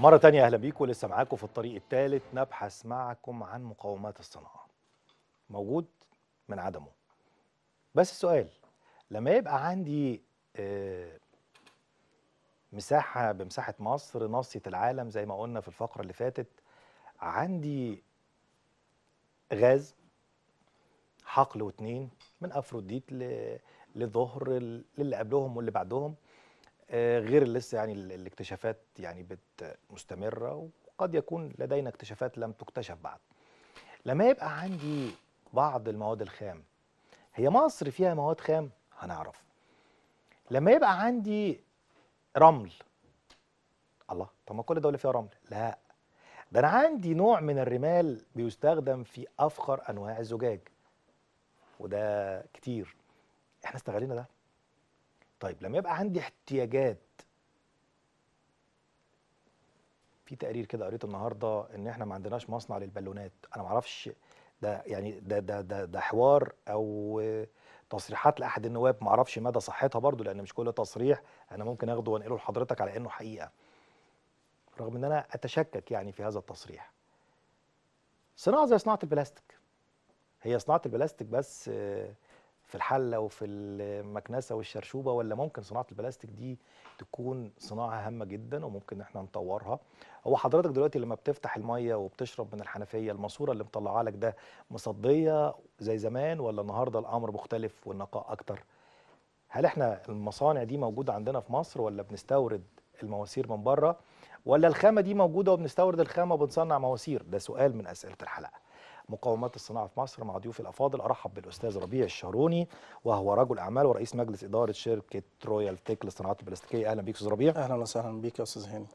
مرة تانية أهلا بيكم ولسه معاكم في الطريق الثالث نبحث معكم عن مقومات الصناعة موجود من عدمه بس السؤال لما يبقى عندي آه، مساحة بمساحة مصر ناصية العالم زي ما قلنا في الفقرة اللي فاتت عندي غاز حقل واتنين من افروديت للظهر للي قبلهم واللي بعدهم آه، غير لسه يعني الاكتشافات يعني بت مستمره وقد يكون لدينا اكتشافات لم تكتشف بعد لما يبقى عندي بعض المواد الخام هي مصر فيها مواد خام هنعرف لما يبقى عندي رمل الله طب ما كل دوله فيها رمل لا ده انا عندي نوع من الرمال بيستخدم في افخر انواع الزجاج وده كتير احنا استغلينا ده طيب لما يبقى عندي احتياجات في تقرير كده قريته النهارده ان احنا ما عندناش مصنع للبالونات انا ما اعرفش ده يعني ده ده ده, ده حوار او تصريحات لاحد النواب ما اعرفش مدى صحتها برضو لان مش كل تصريح انا ممكن اخده وانقله لحضرتك على انه حقيقه رغم ان انا اتشكك يعني في هذا التصريح صناعه زي صناعه البلاستيك هي صناعه البلاستيك بس آه في الحله وفي المكنسه والشرشوبه ولا ممكن صناعه البلاستيك دي تكون صناعه هامه جدا وممكن احنا نطورها هو حضرتك دلوقتي لما بتفتح الميه وبتشرب من الحنفيه الماسوره اللي مطلعها لك ده مصديه زي زمان ولا النهارده الامر مختلف والنقاء اكتر هل احنا المصانع دي موجوده عندنا في مصر ولا بنستورد المواسير من بره ولا الخامه دي موجوده وبنستورد الخامه وبنصنع مواسير ده سؤال من اسئله الحلقه مقومات الصناعه في مصر مع ضيوفي الافاضل ارحب بالاستاذ ربيع الشاروني وهو رجل اعمال ورئيس مجلس اداره شركه رويال تيك للصناعات البلاستيكيه اهلا بيك استاذ ربيع اهلا وسهلا بيك يا استاذ هاني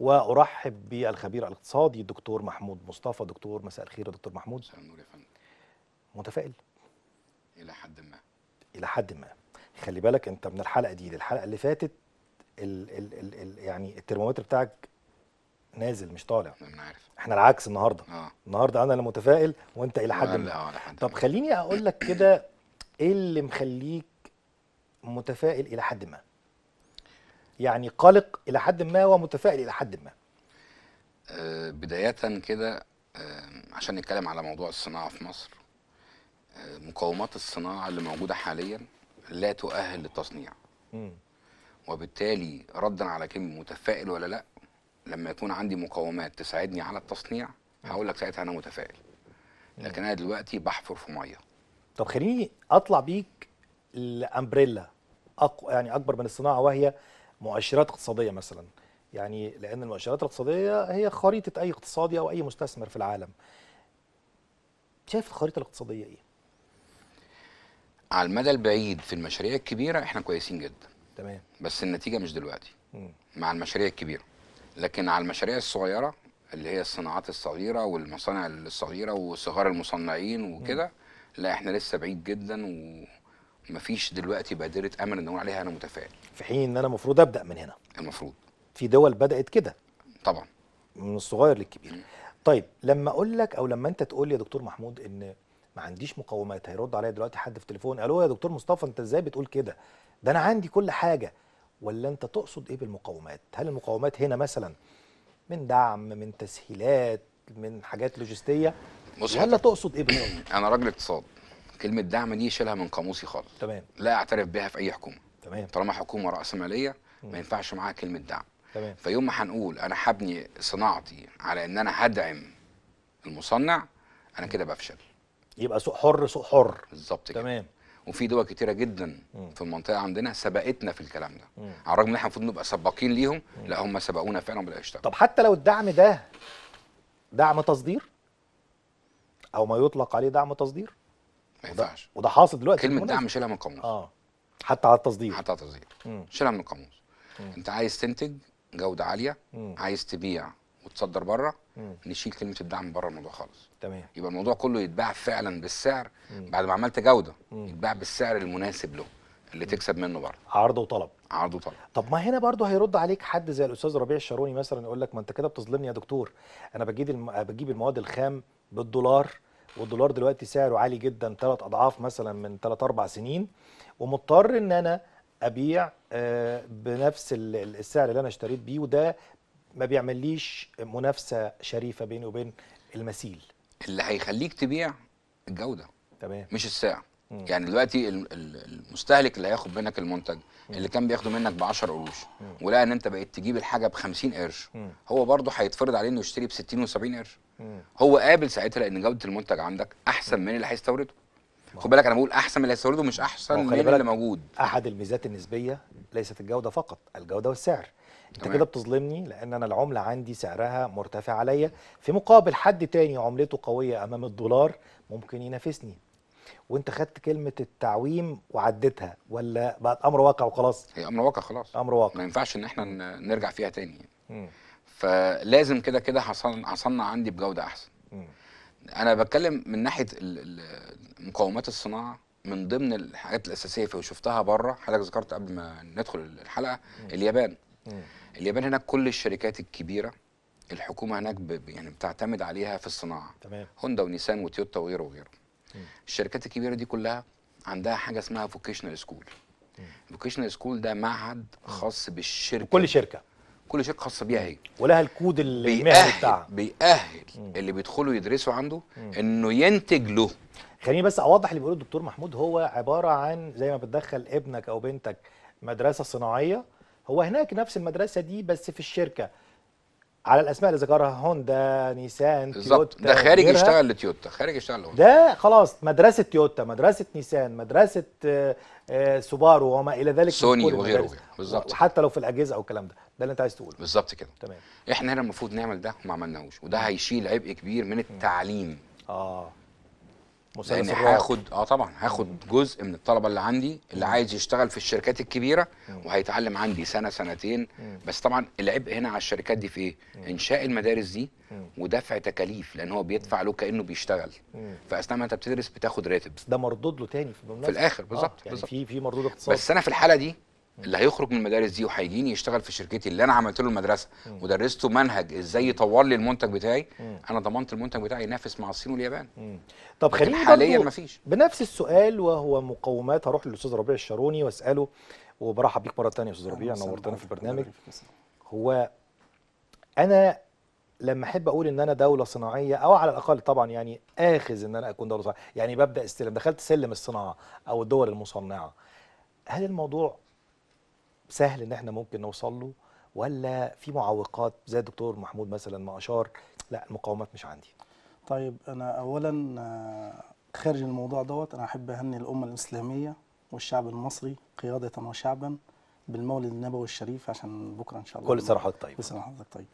وارحب بالخبير الاقتصادي الدكتور محمود مصطفى دكتور مساء الخير يا دكتور محمود مساء النور يا فندم متفائل الى حد ما الى حد ما خلي بالك انت من الحلقه دي للحلقه اللي فاتت الـ الـ الـ يعني الترمومتر بتاعك نازل مش طالع انا عارف احنا العكس النهارده آه. النهارده انا اللي متفائل وانت الى حد ما طب خليني اقول لك كده ايه اللي مخليك متفائل الى حد ما يعني قلق الى حد ما ومتفائل الى حد ما آه بدايه كده آه عشان نتكلم على موضوع الصناعه في مصر آه مقومات الصناعه اللي موجوده حاليا لا تؤهل للتصنيع وبالتالي ردا على كلمه متفائل ولا لا لما يكون عندي مقومات تساعدني على التصنيع هقول لك ساعتها انا متفائل لكن انا دلوقتي بحفر في ميه طب خليني اطلع بيك لامبريلا أقو يعني اكبر من الصناعه وهي مؤشرات اقتصاديه مثلا يعني لان المؤشرات الاقتصاديه هي خريطه اي اقتصادي او اي مستثمر في العالم شايف الخريطه الاقتصاديه ايه على المدى البعيد في المشاريع الكبيره احنا كويسين جدا تمام بس النتيجه مش دلوقتي مم. مع المشاريع الكبيره لكن على المشاريع الصغيره اللي هي الصناعات الصغيره والمصانع الصغيره وصغار المصنعين وكده لا احنا لسه بعيد جدا ومفيش دلوقتي بادره امل ان نقول عليها انا متفائل في حين ان انا المفروض ابدا من هنا المفروض في دول بدات كده طبعا من الصغير للكبير طيب لما اقول لك او لما انت تقول لي يا دكتور محمود ان ما عنديش مقومات هيرد عليا دلوقتي حد في تليفون قالوا يا دكتور مصطفى انت ازاي بتقول كده ده انا عندي كل حاجه ولا انت تقصد ايه بالمقومات هل المقومات هنا مثلا من دعم من تسهيلات من حاجات لوجستيه ولا تقصد ايه بالمقاومات *clears throat* انا راجل اقتصاد كلمه دعم دي شيلها من قاموسي خالص تمام لا اعترف بها في اي حكومه تمام طالما حكومه راسماليه ما ينفعش معاها كلمه دعم تمام فيوم ما هنقول انا هبني صناعتي على ان انا هدعم المصنع انا كده بفشل يبقى سوق حر سوق حر بالظبط كده تمام وفي دول كتيره جدا في المنطقه عندنا سبقتنا في الكلام ده على الرغم ان احنا المفروض نبقى سباقين ليهم لا هم سبقونا فعلا بدأوا يشتغلوا طب حتى لو الدعم ده دعم تصدير او ما يطلق عليه دعم تصدير ما ينفعش وده حاصل دلوقتي كلمه دعم شيلها من القاموس اه حتى على التصدير حتى على التصدير شيلها من القاموس انت عايز تنتج جوده عاليه عايز تبيع وتصدر بره مم. نشيل كلمه الدعم بره الموضوع خالص تمام يبقى الموضوع كله يتباع فعلا بالسعر مم. بعد ما عملت جوده مم. يتباع بالسعر المناسب له اللي تكسب منه بره عرض وطلب عرض وطلب طب ما هنا برضه هيرد عليك حد زي الاستاذ ربيع الشاروني مثلا يقول لك ما انت كده بتظلمني يا دكتور انا بجيب الم... بجيب المواد الخام بالدولار والدولار دلوقتي سعره عالي جدا ثلاث اضعاف مثلا من ثلاث اربع سنين ومضطر ان انا ابيع آه، بنفس السعر اللي انا اشتريت بيه وده ما بيعمليش منافسه شريفه بيني وبين المثيل اللي هيخليك تبيع الجوده تمام مش السعر مم. يعني دلوقتي المستهلك اللي هياخد منك المنتج مم. اللي كان بياخده منك ب 10 قروش ولقى ان انت بقيت تجيب الحاجه ب 50 قرش هو برضه هيتفرض عليه انه يشتري ب 60 و70 قرش هو قابل ساعتها لان جوده المنتج عندك احسن من اللي هيستورده خد بالك انا بقول احسن من اللي هيستورده مش احسن من اللي موجود احد الميزات النسبيه ليست الجوده فقط الجوده والسعر انت كده بتظلمني لان انا العمله عندي سعرها مرتفع عليا في مقابل حد تاني عملته قويه امام الدولار ممكن ينافسني وانت خدت كلمه التعويم وعدتها ولا بقت امر واقع وخلاص هي امر واقع خلاص امر واقع ما ينفعش ان احنا نرجع فيها تاني م. فلازم كده كده هصنع عندي بجوده احسن م. انا بتكلم من ناحيه مقومات الصناعه من ضمن الحاجات الاساسيه في وشفتها بره حضرتك ذكرت قبل ما ندخل الحلقه م. اليابان م. اليابان هناك كل الشركات الكبيره الحكومه هناك يعني بتعتمد عليها في الصناعه تمام هوندا ونيسان وتويوتا وغيره وغيره الشركات الكبيره دي كلها عندها حاجه اسمها فوكيشنال سكول فوكيشنال سكول ده معهد خاص بالشركه كل شركه كل شركه خاصه بيها هي ولها الكود المهني بتاعها بيأهل مم. اللي بيدخلوا يدرسوا عنده مم. انه ينتج له خليني بس اوضح اللي بيقوله الدكتور محمود هو عباره عن زي ما بتدخل ابنك او بنتك مدرسه صناعيه هو هناك نفس المدرسه دي بس في الشركه على الاسماء اللي ذكرها هوندا نيسان تويوتا ده خارج يشتغل لتويوتا خارج يشتغل لهوندا ده خلاص مدرسه تويوتا مدرسه نيسان مدرسه آه، آه، سوبارو وما الى ذلك سوني وغيره بالظبط حتى لو في الاجهزه او الكلام ده ده اللي انت عايز تقوله بالظبط كده تمام احنا هنا المفروض نعمل ده وما عملناهوش وده هيشيل عبء كبير من التعليم اه لان هاخد اه طبعا هاخد جزء من الطلبه اللي عندي اللي عايز يشتغل في الشركات الكبيره وهيتعلم عندي سنه سنتين بس طبعا العبء هنا على الشركات دي في ايه؟ انشاء المدارس دي ودفع تكاليف لان هو بيدفع له كانه بيشتغل فاثناء ما انت بتدرس بتاخد راتب ده مردود له تاني في, في الاخر بالظبط آه يعني بالظبط في في مردود اقتصادي بس انا في الحاله دي اللي هيخرج من المدارس دي وهيجيني يشتغل في شركتي اللي انا عملت له المدرسه ودرسته منهج ازاي يطور لي المنتج بتاعي م. انا ضمنت المنتج بتاعي ينافس مع الصين واليابان م. طب خلينا حاليا مفيش بنفس السؤال وهو مقومات هروح للاستاذ ربيع الشاروني واساله وبرحب بيك مره ثانيه يا استاذ ربيع نورتنا في البرنامج هو انا لما احب اقول ان انا دوله صناعيه او على الاقل طبعا يعني اخذ ان انا اكون دوله صناعيه يعني ببدا استلم دخلت سلم الصناعه او الدول المصنعه هل الموضوع سهل ان احنا ممكن نوصل له ولا في معوقات زي الدكتور محمود مثلا ما اشار لا المقاومات مش عندي طيب انا اولا آه، خارج الموضوع دوت انا احب اهني الامه الاسلاميه والشعب المصري قياده وشعبا بالمولد النبوي الشريف عشان بكره ان شاء الله كل سنه وحضرتك طيب كل سنه وحضرتك طيب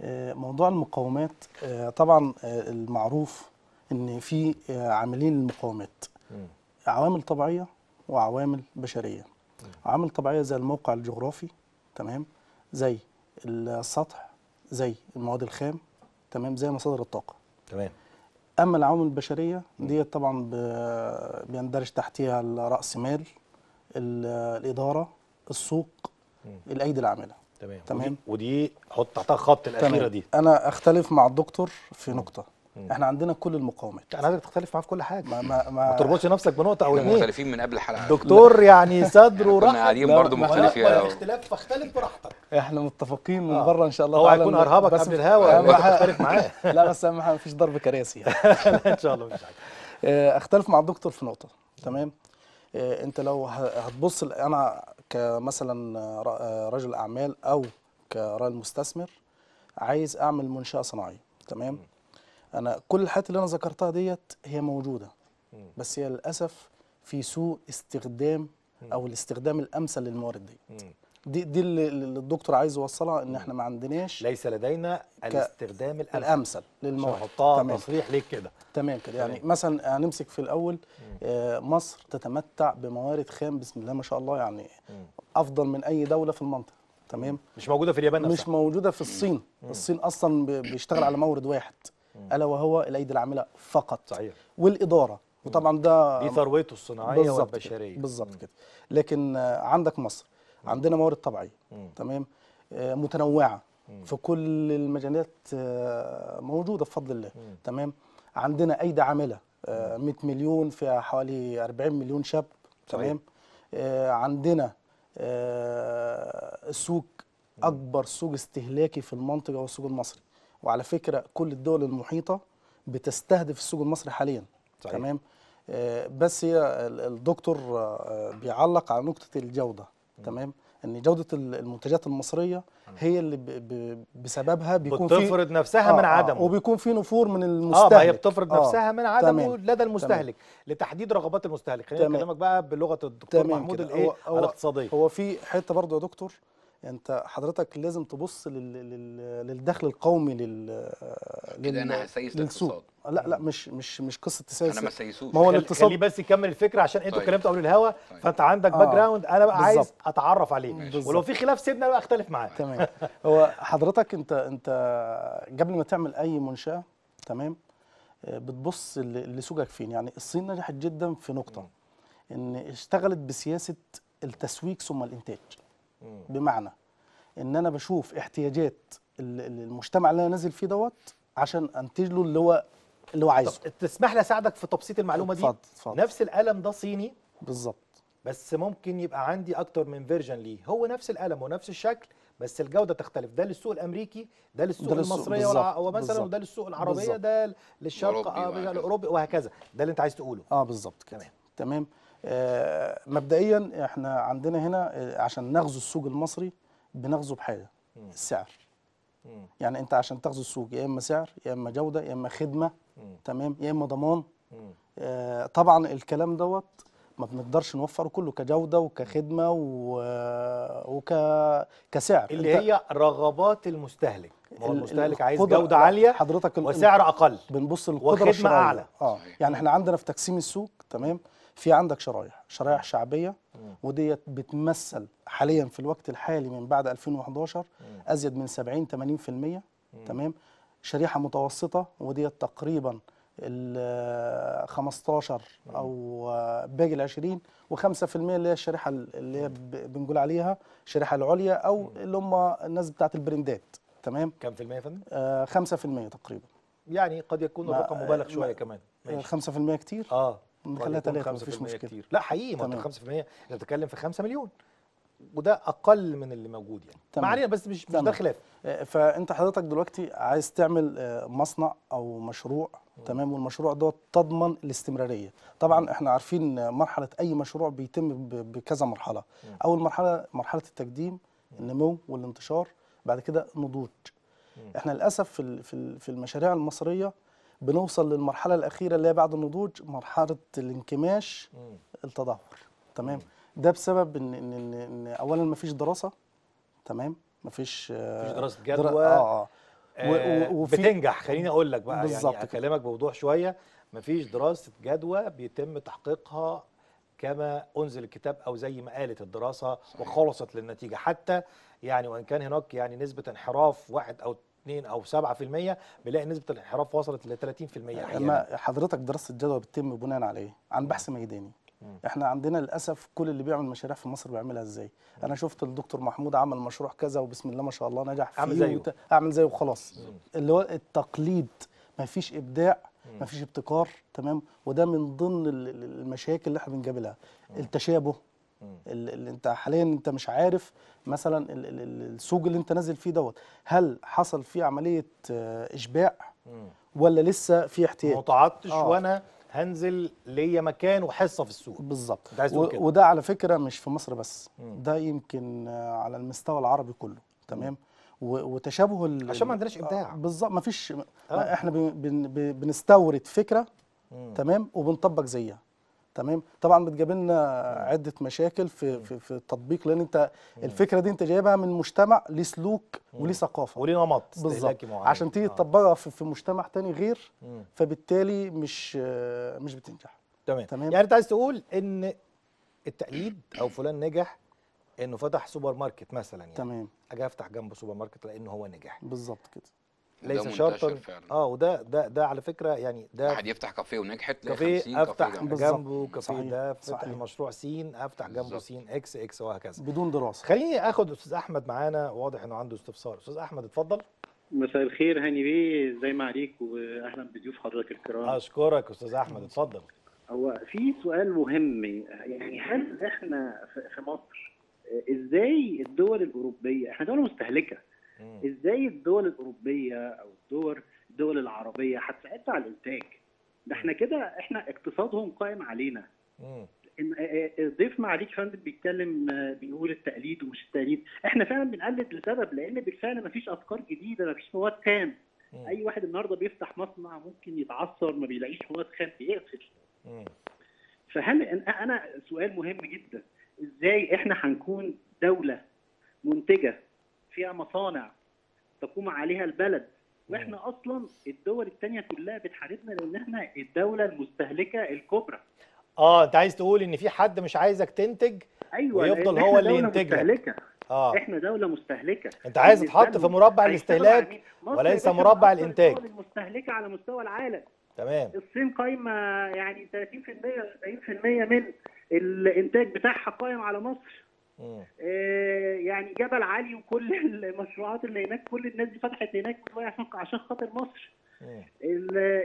آه، موضوع المقاومات آه، طبعا المعروف ان في عاملين المقاومات عوامل طبيعيه وعوامل بشريه عوامل طبيعيه زي الموقع الجغرافي تمام زي السطح زي المواد الخام تمام زي مصادر الطاقه تمام اما العوامل البشريه ديت طبعا بيندرج تحتها راس مال الاداره السوق الايدي العامله تمام تمام ودي, ودي حط تحتها خط الاخيره تمام. دي انا اختلف مع الدكتور في نقطه احنا عندنا كل المقاومات انا عايزك تختلف معاه في كل حاجه ما ما ما, تربطش نفسك بنقطه او اثنين مختلفين من قبل الحلقه دكتور *laughs* يعني صدره وراحه احنا قاعدين برضه مختلفين يا اختلاف فاختلف براحتك احنا متفقين من آه. بره ان شاء الله هو هيكون ارهبك قبل الهوا تختلف معاه *laughs* لا بس ما فيش مفيش ضرب كراسي يعني. *laughs* ان شاء الله مفيش حاجه آه، اختلف مع الدكتور في نقطه تمام آه، انت لو هتبص انا كمثلا رجل اعمال او كراجل مستثمر عايز اعمل منشاه صناعيه تمام انا كل الحاجات اللي انا ذكرتها ديت هي موجوده بس هي للاسف في سوء استخدام او الاستخدام الامثل للموارد ديت دي دي اللي الدكتور عايز يوصلها ان احنا ما عندناش ليس لدينا الاستخدام الامثل, الأمثل للموارد تمام تصريح ليك كده تمام كده يعني مثلا هنمسك في الاول آه، مصر تتمتع بموارد خام بسم الله ما شاء الله يعني افضل من اي دوله في المنطقه تمام مش موجوده في اليابان مش موجوده في الصين الصين اصلا بيشتغل على مورد واحد الا وهو الايدي العامله فقط صحيح والاداره وطبعا ده دي ثروته الصناعيه والبشريه بالظبط كده لكن عندك مصر عندنا موارد طبيعيه تمام آه، متنوعه في كل المجالات آه، موجوده بفضل الله تمام عندنا ايدي عامله 100 آه، مليون فيها حوالي 40 مليون شاب تمام عندنا السوق اكبر سوق استهلاكي في المنطقه هو السوق المصري وعلى فكره كل الدول المحيطه بتستهدف السوق المصري حاليا صحيح. تمام آه، بس هي الدكتور آه، بيعلق على نقطه الجوده تمام ان جوده المنتجات المصريه هي اللي بسببها بيكون بتفرض نفسها آه من آه، عدمه آه وبيكون في نفور من المستهلك اه ما هي بتفرض آه نفسها من عدمه لدى المستهلك تمام لتحديد رغبات المستهلك خلينا نكلمك بقى بلغه الدكتور محمود الايه الاقتصاديه هو في حته برضه يا دكتور يعني انت حضرتك لازم تبص لل... لل... للدخل القومي لل لل انا هسيس الاقتصاد لا لا مش مش مش قصه تسيس انا ما سيسوش ما هو الاقتصاد بس يكمل الفكره عشان انتوا اتكلمتوا طيب. قبل الهوا طيب. فانت عندك آه. باك جراوند انا بقى عايز اتعرف عليه ماشي. ولو في خلاف سيبنا بقى اختلف معاه تمام هو حضرتك انت انت قبل ما تعمل اي منشاه تمام آه، بتبص لسوقك فين يعني الصين نجحت جدا في نقطه ان اشتغلت بسياسه التسويق ثم الانتاج بمعنى ان انا بشوف احتياجات المجتمع اللي انا نازل فيه دوت عشان انتج له اللي هو اللي هو عايزه تسمح لي اساعدك في تبسيط المعلومه دي اتفضل اتفضل نفس القلم ده صيني بالظبط بس ممكن يبقى عندي اكتر من فيرجن ليه هو نفس القلم ونفس الشكل بس الجوده تختلف ده للسوق الامريكي ده للسوق ده المصريه ولا مثلا وده للسوق العربيه ده للشرق آه، الاوروبي وهكذا ده اللي انت عايز تقوله اه بالظبط تمام تمام آه، مبدئيا احنا عندنا هنا آه، عشان نغزو السوق المصري بنغزو بحاجه السعر يعني انت عشان تغزو السوق يا اما سعر يا اما جوده يا اما خدمه تمام يا اما ضمان آه، طبعا الكلام دوت ما بنقدرش نوفره كله كجوده وكخدمه وكسعر اللي هي رغبات المستهلك المستهلك عايز جوده عاليه حضرتك وسعر اقل بنبص للقدره وخدمه اعلى اه يعني احنا عندنا في تقسيم السوق تمام في عندك شرايح شرايح شعبيه وديت بتمثل حاليا في الوقت الحالي من بعد 2011 ازيد من 70 80% تمام شريحه متوسطه وديت تقريبا ال 15 او باقي ال 20 و5% اللي هي الشريحه اللي هي بنقول عليها الشريحه العليا او اللي هم الناس بتاعت البرندات تمام كم في المية يا فندم؟ 5% آه، تقريبا يعني قد يكون الرقم مبالغ آه، شويه كمان 5% آه، كتير؟ اه نخليها 3 مفيش مشكله كتير. لا حقيقي ما انت 5% احنا بنتكلم في 5 مليون وده اقل من اللي موجود يعني ما علينا بس مش مش ده خلاف آه، فانت حضرتك دلوقتي عايز تعمل آه، مصنع او مشروع تمام والمشروع دوت تضمن الاستمراريه طبعا احنا عارفين مرحله اي مشروع بيتم بكذا مرحله اول مرحله مرحله التقديم النمو والانتشار بعد كده نضوج احنا للاسف في في المشاريع المصريه بنوصل للمرحله الاخيره اللي هي بعد النضوج مرحله الانكماش التدهور تمام ده بسبب ان ان ان, إن اولا ما فيش دراسه تمام ما فيش آه، دراسه جدوى درا... اه اه, آه، وفي... بتنجح خليني اقول لك بقى يعني بالظبط يعني اكلمك بوضوح شويه ما فيش دراسه جدوى بيتم تحقيقها كما انزل الكتاب او زي ما قالت الدراسه وخلصت للنتيجه حتى يعني وان كان هناك يعني نسبه انحراف واحد او 2 او 7% بنلاقي نسبه الانحراف وصلت ل 30% احيانا حضرتك دراسه الجدوى بتتم بناء على ايه؟ عن بحث ميداني احنا عندنا للاسف كل اللي بيعمل مشاريع في مصر بيعملها ازاي انا شفت الدكتور محمود عمل مشروع كذا وبسم الله ما شاء الله نجح فيه اعمل زيه وت... اعمل زيه وخلاص اللي هو التقليد ما فيش ابداع ما فيش ابتكار تمام وده من ضمن المشاكل اللي احنا بنقابلها التشابه اللي انت حاليا انت مش عارف مثلا السوق اللي انت نازل فيه دوت هل حصل فيه عمليه آه، اشباع ولا لسه في احتياج ما تعطش آه. وانا هنزل ليا مكان وحصه في السوق بالظبط وده على فكره مش في مصر بس مم. ده يمكن آه، على المستوى العربي كله تمام وتشابه عشان ما عندناش ابداع آه، بالظبط ما فيش آه. احنا بن بن بنستورد فكره مم. تمام وبنطبق زيها تمام طبعا بتجيب لنا عده مشاكل في في, في التطبيق لان انت الفكره دي انت جايبها من مجتمع ليه سلوك وليه ثقافه وليه نمط بالظبط عشان تيجي آه. تطبقها في مجتمع تاني غير فبالتالي مش مش بتنجح تمام تمام يعني انت عايز تقول ان التقليد او فلان نجح انه فتح سوبر ماركت مثلا يعني تمام اجي افتح جنبه سوبر ماركت لانه هو نجح بالظبط كده ليس شرطا اه وده ده ده على فكره يعني ده حد يفتح كافيه ونجحت كافيه افتح كافيه جنبه كافيه ده فتح مشروع سين افتح جنبه بالزبط. سين اكس اكس وهكذا بدون دراسه خليني اخد استاذ احمد معانا واضح انه عنده استفسار استاذ احمد اتفضل مساء الخير هاني بيه ازاي ما عليك واهلا بضيوف حضرتك الكرام اشكرك استاذ احمد اتفضل هو في سؤال مهم يعني هل احنا في مصر ازاي الدول الاوروبيه احنا دوله مستهلكه ازاي الدول الاوروبيه او الدول الدول العربيه هتساعدنا على الانتاج ده احنا كده احنا اقتصادهم قائم علينا آه، آه، ضيف معاليك فندم بيتكلم آه، بيقول التقليد ومش التقليد احنا فعلا بنقلد لسبب لان بالفعل ما فيش افكار جديده ما فيش مواد خام اي واحد النهارده بيفتح مصنع ممكن يتعثر ما بيلاقيش مواد خام بيقفل فهل انا سؤال مهم جدا ازاي احنا هنكون دوله منتجه فيها مصانع تقوم عليها البلد واحنا اصلا الدول الثانيه كلها بتحاربنا لان احنا الدوله المستهلكه الكبرى اه انت عايز تقول ان في حد مش عايزك تنتج ايوه ويفضل هو اللي ينتج لك اه احنا دوله مستهلكه انت عايز تتحط في مربع الاستهلاك وليس مربع الانتاج المستهلكه على مستوى العالم تمام الصين قايمه يعني 30% 40% من الانتاج بتاعها قايم على مصر آه، يعني جبل علي وكل *laughs* المشروعات اللي هناك كل الناس دي فتحت هناك عشان *laughs* عشان خاطر مصر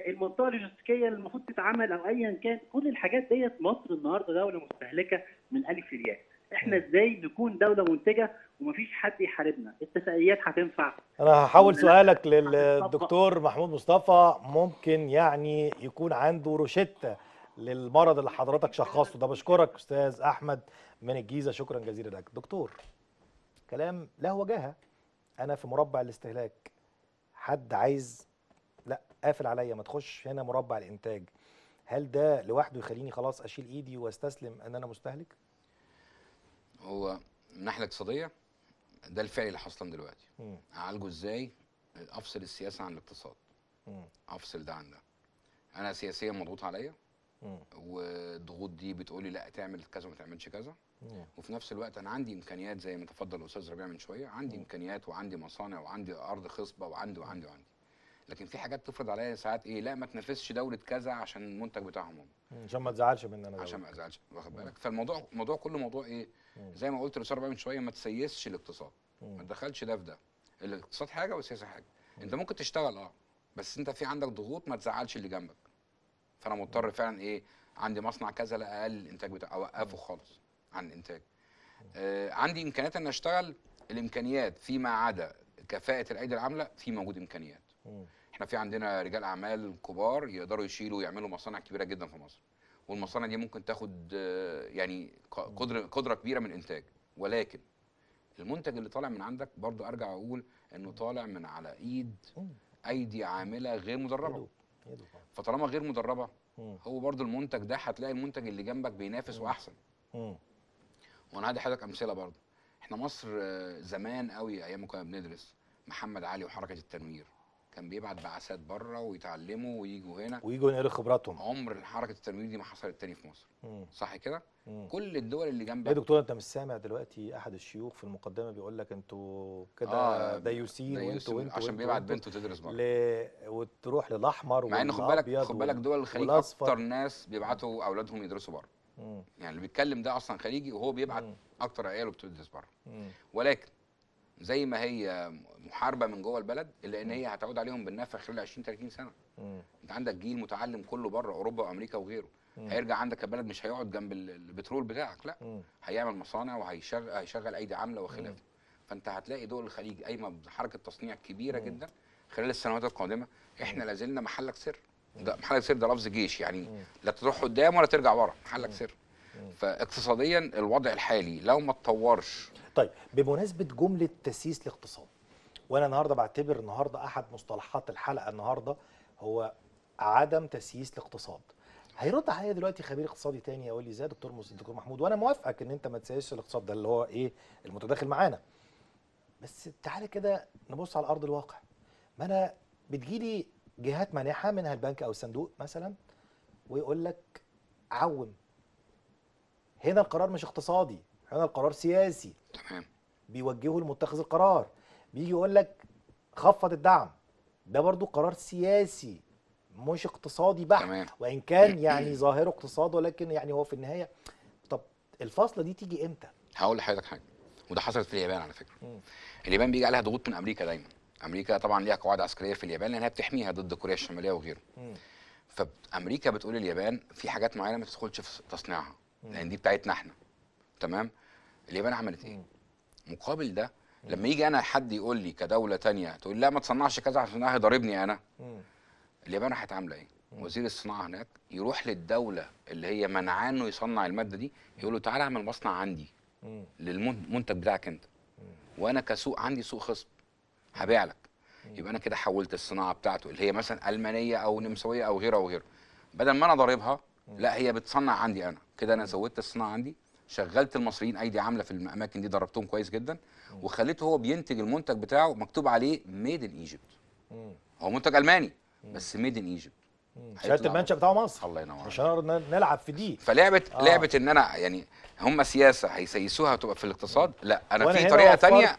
المنطقه اللوجستيكيه اللي المفروض تتعمل او ايا كان كل الحاجات ديت مصر النهارده دوله مستهلكه من الف للياء احنا ازاي نكون دوله منتجه ومفيش حد يحاربنا التسقيات هتنفع انا هحول سؤالك للدكتور محمود مصطفى ممكن يعني يكون عنده روشته للمرض اللي حضرتك شخصته ده بشكرك استاذ احمد من الجيزه شكرا جزيلا لك دكتور كلام له وجاهه انا في مربع الاستهلاك حد عايز لا قافل عليا ما تخش هنا مربع الانتاج هل ده لوحده يخليني خلاص اشيل ايدي واستسلم ان انا مستهلك هو من ناحيه الاقتصاديه ده الفعل اللي حصل دلوقتي اعالجه ازاي افصل السياسه عن الاقتصاد م. افصل ده عن ده انا سياسيا مضغوط عليا والضغوط دي بتقولي لا تعمل كذا وما تعملش كذا وفي نفس الوقت انا عندي امكانيات زي ما تفضل الاستاذ ربيع من شويه عندي امكانيات وعندي مصانع وعندي ارض خصبه وعندي وعندي وعندي لكن في حاجات تفرض عليا ساعات ايه لا ما تنافسش دوله كذا عشان المنتج بتاعهم هم عشان ما تزعلش مني انا عشان ما ازعلش واخد بالك فالموضوع الموضوع كله موضوع ايه زي ما قلت الاستاذ ربيع من شويه ما تسيسش الاقتصاد ما تدخلش ده في ده الاقتصاد حاجه والسياسه حاجه انت ممكن تشتغل اه بس انت في عندك ضغوط ما تزعلش اللي جنبك فانا مضطر فعلا ايه عندي مصنع كذا لا اقل الانتاج بتاعه اوقفه خالص عن الانتاج آه عندي امكانيات ان اشتغل الامكانيات فيما عدا كفاءه الايدي العامله في موجود امكانيات احنا في عندنا رجال اعمال كبار يقدروا يشيلوا ويعملوا مصانع كبيره جدا في مصر والمصانع دي ممكن تاخد آه، يعني قدره قدره كبيره من الانتاج ولكن المنتج اللي طالع من عندك برضه ارجع اقول انه طالع من على ايد ايدي عامله غير مدربه فطالما غير مدربه هو برضو المنتج ده هتلاقي المنتج اللي جنبك بينافس م. واحسن م. وانا هدي حضرتك امثله برضو احنا مصر آه، زمان قوي ايام ما كنا بندرس محمد علي وحركه التنوير كان بيبعت بعثات بره ويتعلموا وييجوا هنا وييجوا ينقلوا خبراتهم عمر حركه التمويل دي ما حصلت تاني في مصر مم. صح كده؟ كل الدول اللي جنبها أيوة يا دكتور انت مش سامع دلوقتي احد الشيوخ في المقدمه بيقول لك انتوا كده آه ديوسين وانتوا وانتوا عشان بيبعت بنته تدرس بره ل... وتروح للاحمر مع ان خد بالك خد بالك دول الخليج اكتر ناس بيبعتوا اولادهم يدرسوا بره يعني اللي بيتكلم ده اصلا خليجي وهو بيبعت مم. اكتر عياله بتدرس بره ولكن زي ما هي محاربه من جوه البلد الا ان هي هتعود عليهم بالنفع خلال 20 30 سنه انت عندك جيل متعلم كله بره اوروبا وامريكا وغيره مم. هيرجع عندك البلد مش هيقعد جنب البترول بتاعك لا مم. هيعمل مصانع وهيشغل هيشغل ايدي عامله وخلافه فانت هتلاقي دول الخليج قايمه بحركه تصنيع كبيره مم. جدا خلال السنوات القادمه احنا لازلنا محلك سر ده محلك سر ده لفظ جيش يعني مم. لا تروح قدام ولا ترجع ورا محلك مم. سر فاقتصاديا الوضع الحالي لو ما اتطورش طيب بمناسبه جمله تسييس الاقتصاد وانا النهارده بعتبر النهارده احد مصطلحات الحلقه النهارده هو عدم تسييس الاقتصاد هيرد عليا دلوقتي خبير اقتصادي تاني يقول لي ازاي دكتور دكتور محمود وانا موافقك ان انت ما تسيسش الاقتصاد ده اللي هو ايه المتداخل معانا بس تعالى كده نبص على ارض الواقع ما انا بتجيلي جهات مانحه منها البنك او الصندوق مثلا ويقول لك عوم هنا القرار مش اقتصادي هنا القرار سياسي تمام بيوجهه لمتخذ القرار بيجي يقول لك خفض الدعم ده برضو قرار سياسي مش اقتصادي بحت وان كان *clears throat* يعني ظاهره اقتصاد ولكن يعني هو في النهايه طب الفاصله دي تيجي امتى؟ هقول لحضرتك حاجه وده حصلت في اليابان على فكره اليابان بيجي عليها ضغوط من امريكا دايما امريكا طبعا ليها قواعد عسكريه في اليابان لانها بتحميها ضد كوريا الشماليه وغيره فامريكا بتقول لليابان في حاجات معينه ما تدخلش في تصنيعها لان دي بتاعتنا احنا تمام اليابان عملت ايه مقابل ده لما يجي انا حد يقول لي كدوله تانية تقول لا ما تصنعش كذا عشان هيضربني انا اليابان عامله ايه وزير الصناعه هناك يروح للدوله اللي هي منعانه يصنع الماده دي يقول له تعالى اعمل مصنع عندي للمنتج بتاعك انت وانا كسوق عندي سوق خصم هبيع لك يبقى انا كده حولت الصناعه بتاعته اللي هي مثلا المانيه او نمساويه او غيرها وغيرها بدل ما انا ضاربها لا هي بتصنع عندي انا كده انا زودت الصناعه عندي شغلت المصريين ايدي عامله في الاماكن دي دربتهم كويس جدا وخليته هو بينتج المنتج بتاعه مكتوب عليه ميد ان ايجيبت هو منتج الماني بس ميد ان ايجيبت شهاده المانشا بتاعه مصر الله ينور عشان نلعب في دي فلعبه آه. لعبه ان انا يعني هم سياسه هيسيسوها تبقى في الاقتصاد لا انا في طريقه ثانيه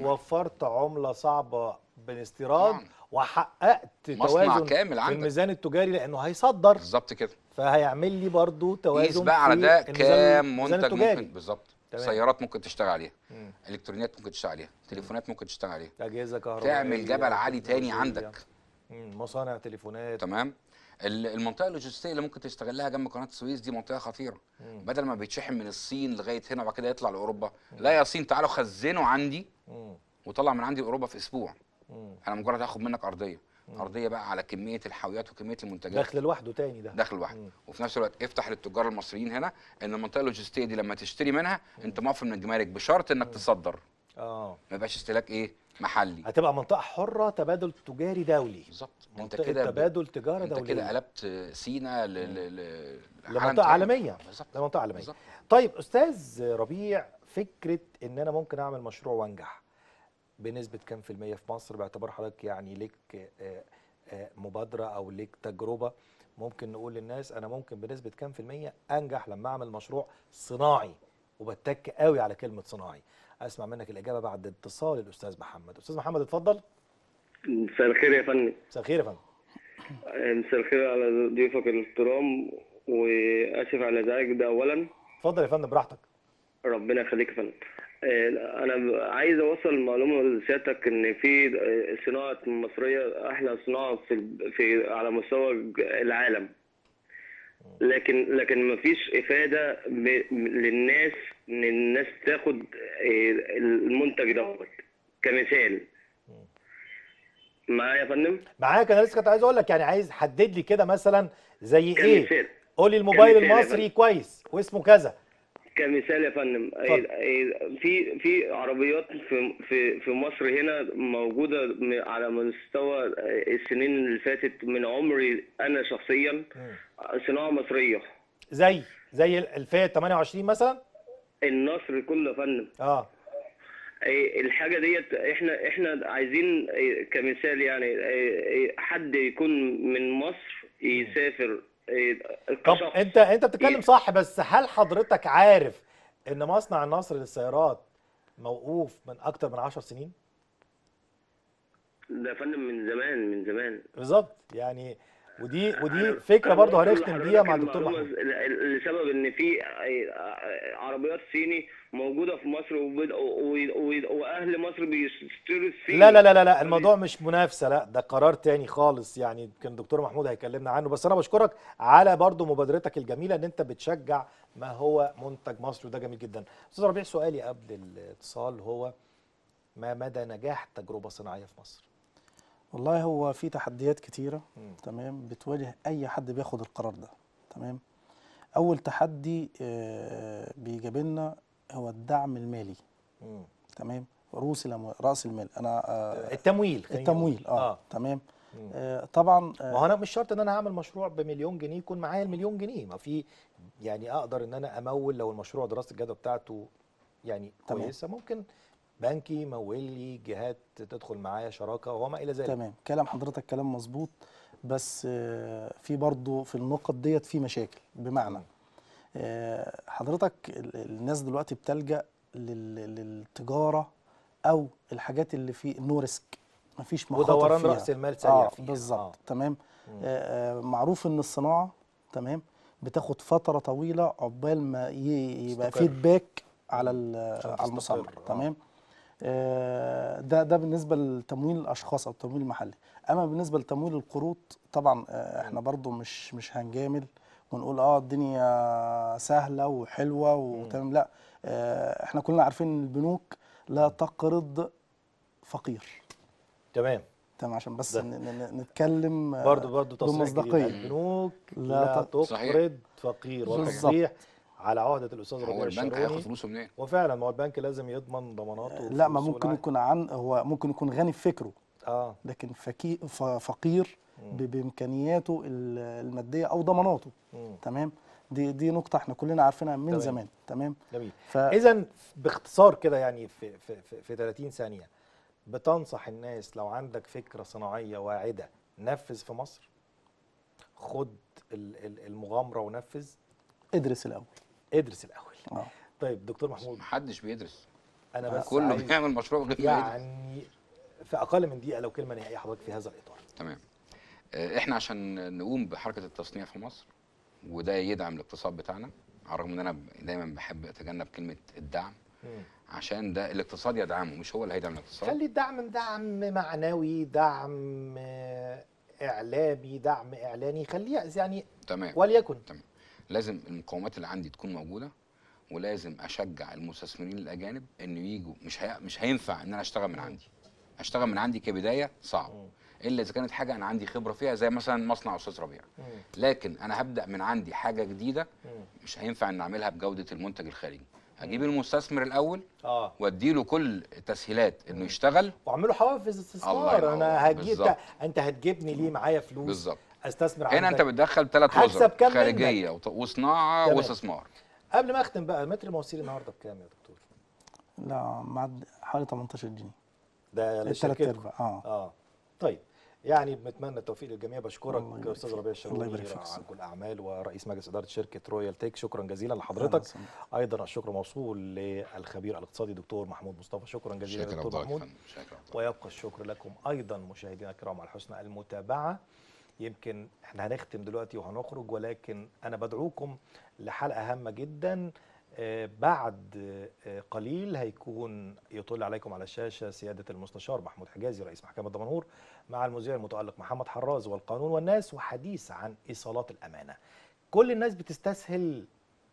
وفرت عمله صعبه بالاستيراد نعم. وحققت توازن كامل في الميزان التجاري لانه هيصدر بالظبط كده فهيعمل لي برضو توازن قيس بقى على ده كام منتج ممكن بالظبط سيارات ممكن تشتغل عليها مم. الكترونيات ممكن تشتغل عليها تليفونات ممكن تشتغل عليها اجهزه كهربائيه تعمل جبل عالي تاني عندك مصانع تليفونات تمام المنطقه اللوجستيه اللي ممكن تستغلها جنب قناه السويس دي منطقه خطيره مم. بدل ما بيتشحن من الصين لغايه هنا وبعد كده يطلع لاوروبا مم. لا يا صين تعالوا خزنوا عندي مم. وطلع من عندي اوروبا في اسبوع مم. انا مجرد هاخد منك ارضيه مم. ارضيه بقى على كميه الحاويات وكميه المنتجات دخل لوحده تاني ده دخل لوحده وفي نفس الوقت افتح للتجار المصريين هنا ان المنطقه اللوجستيه دي لما تشتري منها مم. انت موفر من الجمارك بشرط انك مم. تصدر اه ما يبقاش استهلاك ايه محلي هتبقى منطقه حره تبادل تجاري دولي بالظبط انت كده تبادل تجاره دوليه انت كده قلبت سينا ل... ل... ل... لمنطقه عالميه بالظبط لمنطقه عالميه بالزبط. طيب استاذ ربيع فكره ان انا ممكن اعمل مشروع وانجح بنسبه كام في الميه في مصر باعتبار حضرتك يعني ليك آه، آه، مبادره او ليك تجربه ممكن نقول للناس انا ممكن بنسبه كام في الميه انجح لما اعمل مشروع صناعي وبتك قوي على كلمه صناعي اسمع منك الاجابه بعد اتصال الاستاذ محمد استاذ محمد اتفضل مساء الخير يا فندم مساء الخير يا فندم آه، مساء الخير على ضيوفك الاحترام واسف على ازعاجك ده اولا اتفضل يا فندم براحتك ربنا يخليك يا فندم آه، انا عايز اوصل معلومه لسيادتك ان في آه، صناعه مصريه احلى صناعه في, في على مستوى العالم لكن لكن مفيش افاده للناس ان الناس تاخد آه، المنتج دوت كمثال معايا يا فندم معاك انا لسه كنت عايز اقول لك يعني عايز حدد لي كده مثلا زي إيه؟ كمثال. ايه قول لي الموبايل المصري كويس واسمه كذا كمثال يا فندم إيه، إيه، في في عربيات في في في مصر هنا موجوده على مستوى إيه، السنين اللي فاتت من عمري انا شخصيا صناعه مصريه زي زي الفيات 28 مثلا النصر كله يا فندم اه الحاجه ديت احنا احنا عايزين كمثال يعني حد يكون من مصر يسافر طب انت انت بتتكلم إيه؟ صح بس هل حضرتك عارف ان مصنع النصر للسيارات موقوف من اكتر من 10 سنين؟ ده فندم من زمان من زمان بالظبط يعني ودي ودي فكره برضه هنختم بيها مع الدكتور محمود لسبب ان في عربيات صيني موجوده في مصر واهل مصر بيشتروا السي لا لا لا لا الموضوع مش منافسه لا ده قرار تاني خالص يعني كان الدكتور محمود هيكلمنا عنه بس انا بشكرك على برضه مبادرتك الجميله ان انت بتشجع ما هو منتج مصر وده جميل جدا استاذ ربيع سؤالي قبل الاتصال هو ما مدى نجاح تجربه صناعيه في مصر والله هو في تحديات كتيره م. تمام بتواجه اي حد بياخد القرار ده تمام اول تحدي آه، بيجابلنا هو الدعم المالي مم. تمام رؤوس راس المال انا آه التمويل التمويل آه, اه تمام آه طبعا آه ما هو انا مش شرط ان انا هعمل مشروع بمليون جنيه يكون معايا المليون جنيه ما في يعني اقدر ان انا امول لو المشروع دراسه الجدوى بتاعته يعني تمام. كويسه ممكن بنكي يمول لي جهات تدخل معايا شراكه وما الى ذلك تمام كلام حضرتك كلام مظبوط بس آه، في برضه في النقط ديت في مشاكل بمعنى مم. آه، حضرتك الناس دلوقتي بتلجأ للتجارة أو الحاجات اللي في نو ريسك مفيش مخاطر ودوران رأس المال آه، سريع آه بالظبط آه. تمام آه،, آه معروف إن الصناعة تمام بتاخد فترة طويلة عقبال ما يبقى فيدباك على على المصمم تمام ده ده بالنسبه لتمويل الاشخاص او التمويل المحلي اما بالنسبه لتمويل القروض طبعا احنا برضو مش مش هنجامل ونقول اه الدنيا سهله وحلوه وتمام لا آه، احنا كلنا عارفين ان البنوك لا تقرض فقير تمام تمام عشان بس نتكلم برضه آه، برضه بمصداقيه البنوك لا, لا تقرض فقير وتصريح على عهده الاستاذ ربيع البنك هياخد فلوسه منين؟ وفعلا هو البنك لازم يضمن ضماناته لا ما ممكن يكون عن هو ممكن يكون غني بفكره اه لكن فقير بامكانياته الماديه او ضماناته تمام دي دي نقطه احنا كلنا عارفينها من تمام. زمان تمام جميل ف... اذا باختصار كده يعني في, في في في 30 ثانيه بتنصح الناس لو عندك فكره صناعيه واعده نفذ في مصر خد المغامره ونفذ ادرس الاول ادرس الاول آه. طيب دكتور محمود محدش بيدرس انا آه، بس كله بيعمل مشروع يعني في اقل من دقيقه لو كلمه نهائيه حضرتك في هذا الاطار تمام آه، احنا عشان نقوم بحركه التصنيع في مصر وده يدعم الاقتصاد بتاعنا على الرغم ان انا دايما بحب اتجنب كلمه الدعم عشان ده الاقتصاد يدعمه مش هو اللي هيدعم الاقتصاد خلي الدعم دعم معنوي دعم اعلامي دعم اعلاني خليه يعني تمام وليكن تمام لازم المقومات اللي عندي تكون موجوده ولازم اشجع المستثمرين الاجانب انه يجوا مش هي... مش هينفع ان انا اشتغل من عندي اشتغل من عندي كبدايه صعب الا اذا كانت حاجه انا عندي خبره فيها زي مثلا مصنع استاذ ربيع لكن انا هبدا من عندي حاجه جديده مش هينفع ان اعملها بجوده المنتج الخارجي اجيب المستثمر الاول اه واديله كل التسهيلات انه يشتغل واعمله حوافز استثمار انا هجيب انت هتجيبني ليه معايا فلوس بالزبط. استثمر هنا انت بتدخل ثلاث وزر خارجيه وصناعه واستثمار قبل ما اختم بقى متر مواسير النهارده بكام يا دكتور؟ لا معدي حوالي 18 جنيه ده الثلاث ارباع اه اه طيب يعني بنتمنى التوفيق للجميع بشكرك استاذ ربيع الشرقي الله يبارك فيك عن الاعمال ورئيس مجلس اداره شركه رويال تيك شكرا جزيلا لحضرتك ايضا الشكر موصول للخبير الاقتصادي دكتور محمود مصطفى شكرا جزيلا شكرا دكتور محمود شكرا ويبقى الشكر لكم ايضا مشاهدينا الكرام على حسن المتابعه يمكن احنا هنختم دلوقتي وهنخرج ولكن انا بدعوكم لحلقه هامه جدا آه، بعد آه، قليل هيكون يطل عليكم على الشاشه سياده المستشار محمود حجازي رئيس محكمه دمنهور مع المذيع المتألق محمد حراز والقانون والناس وحديث عن إيصالات الأمانة كل الناس بتستسهل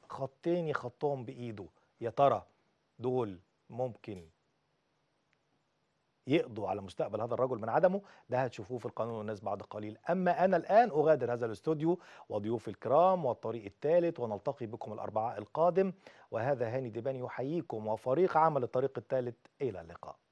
خطين يخطهم بإيده يا ترى دول ممكن يقضوا على مستقبل هذا الرجل من عدمه ده هتشوفوه في القانون والناس بعد قليل أما أنا الآن أغادر هذا الاستوديو وضيوفي الكرام والطريق الثالث ونلتقي بكم الأربعاء القادم وهذا هاني ديباني يحييكم وفريق عمل الطريق الثالث إلى اللقاء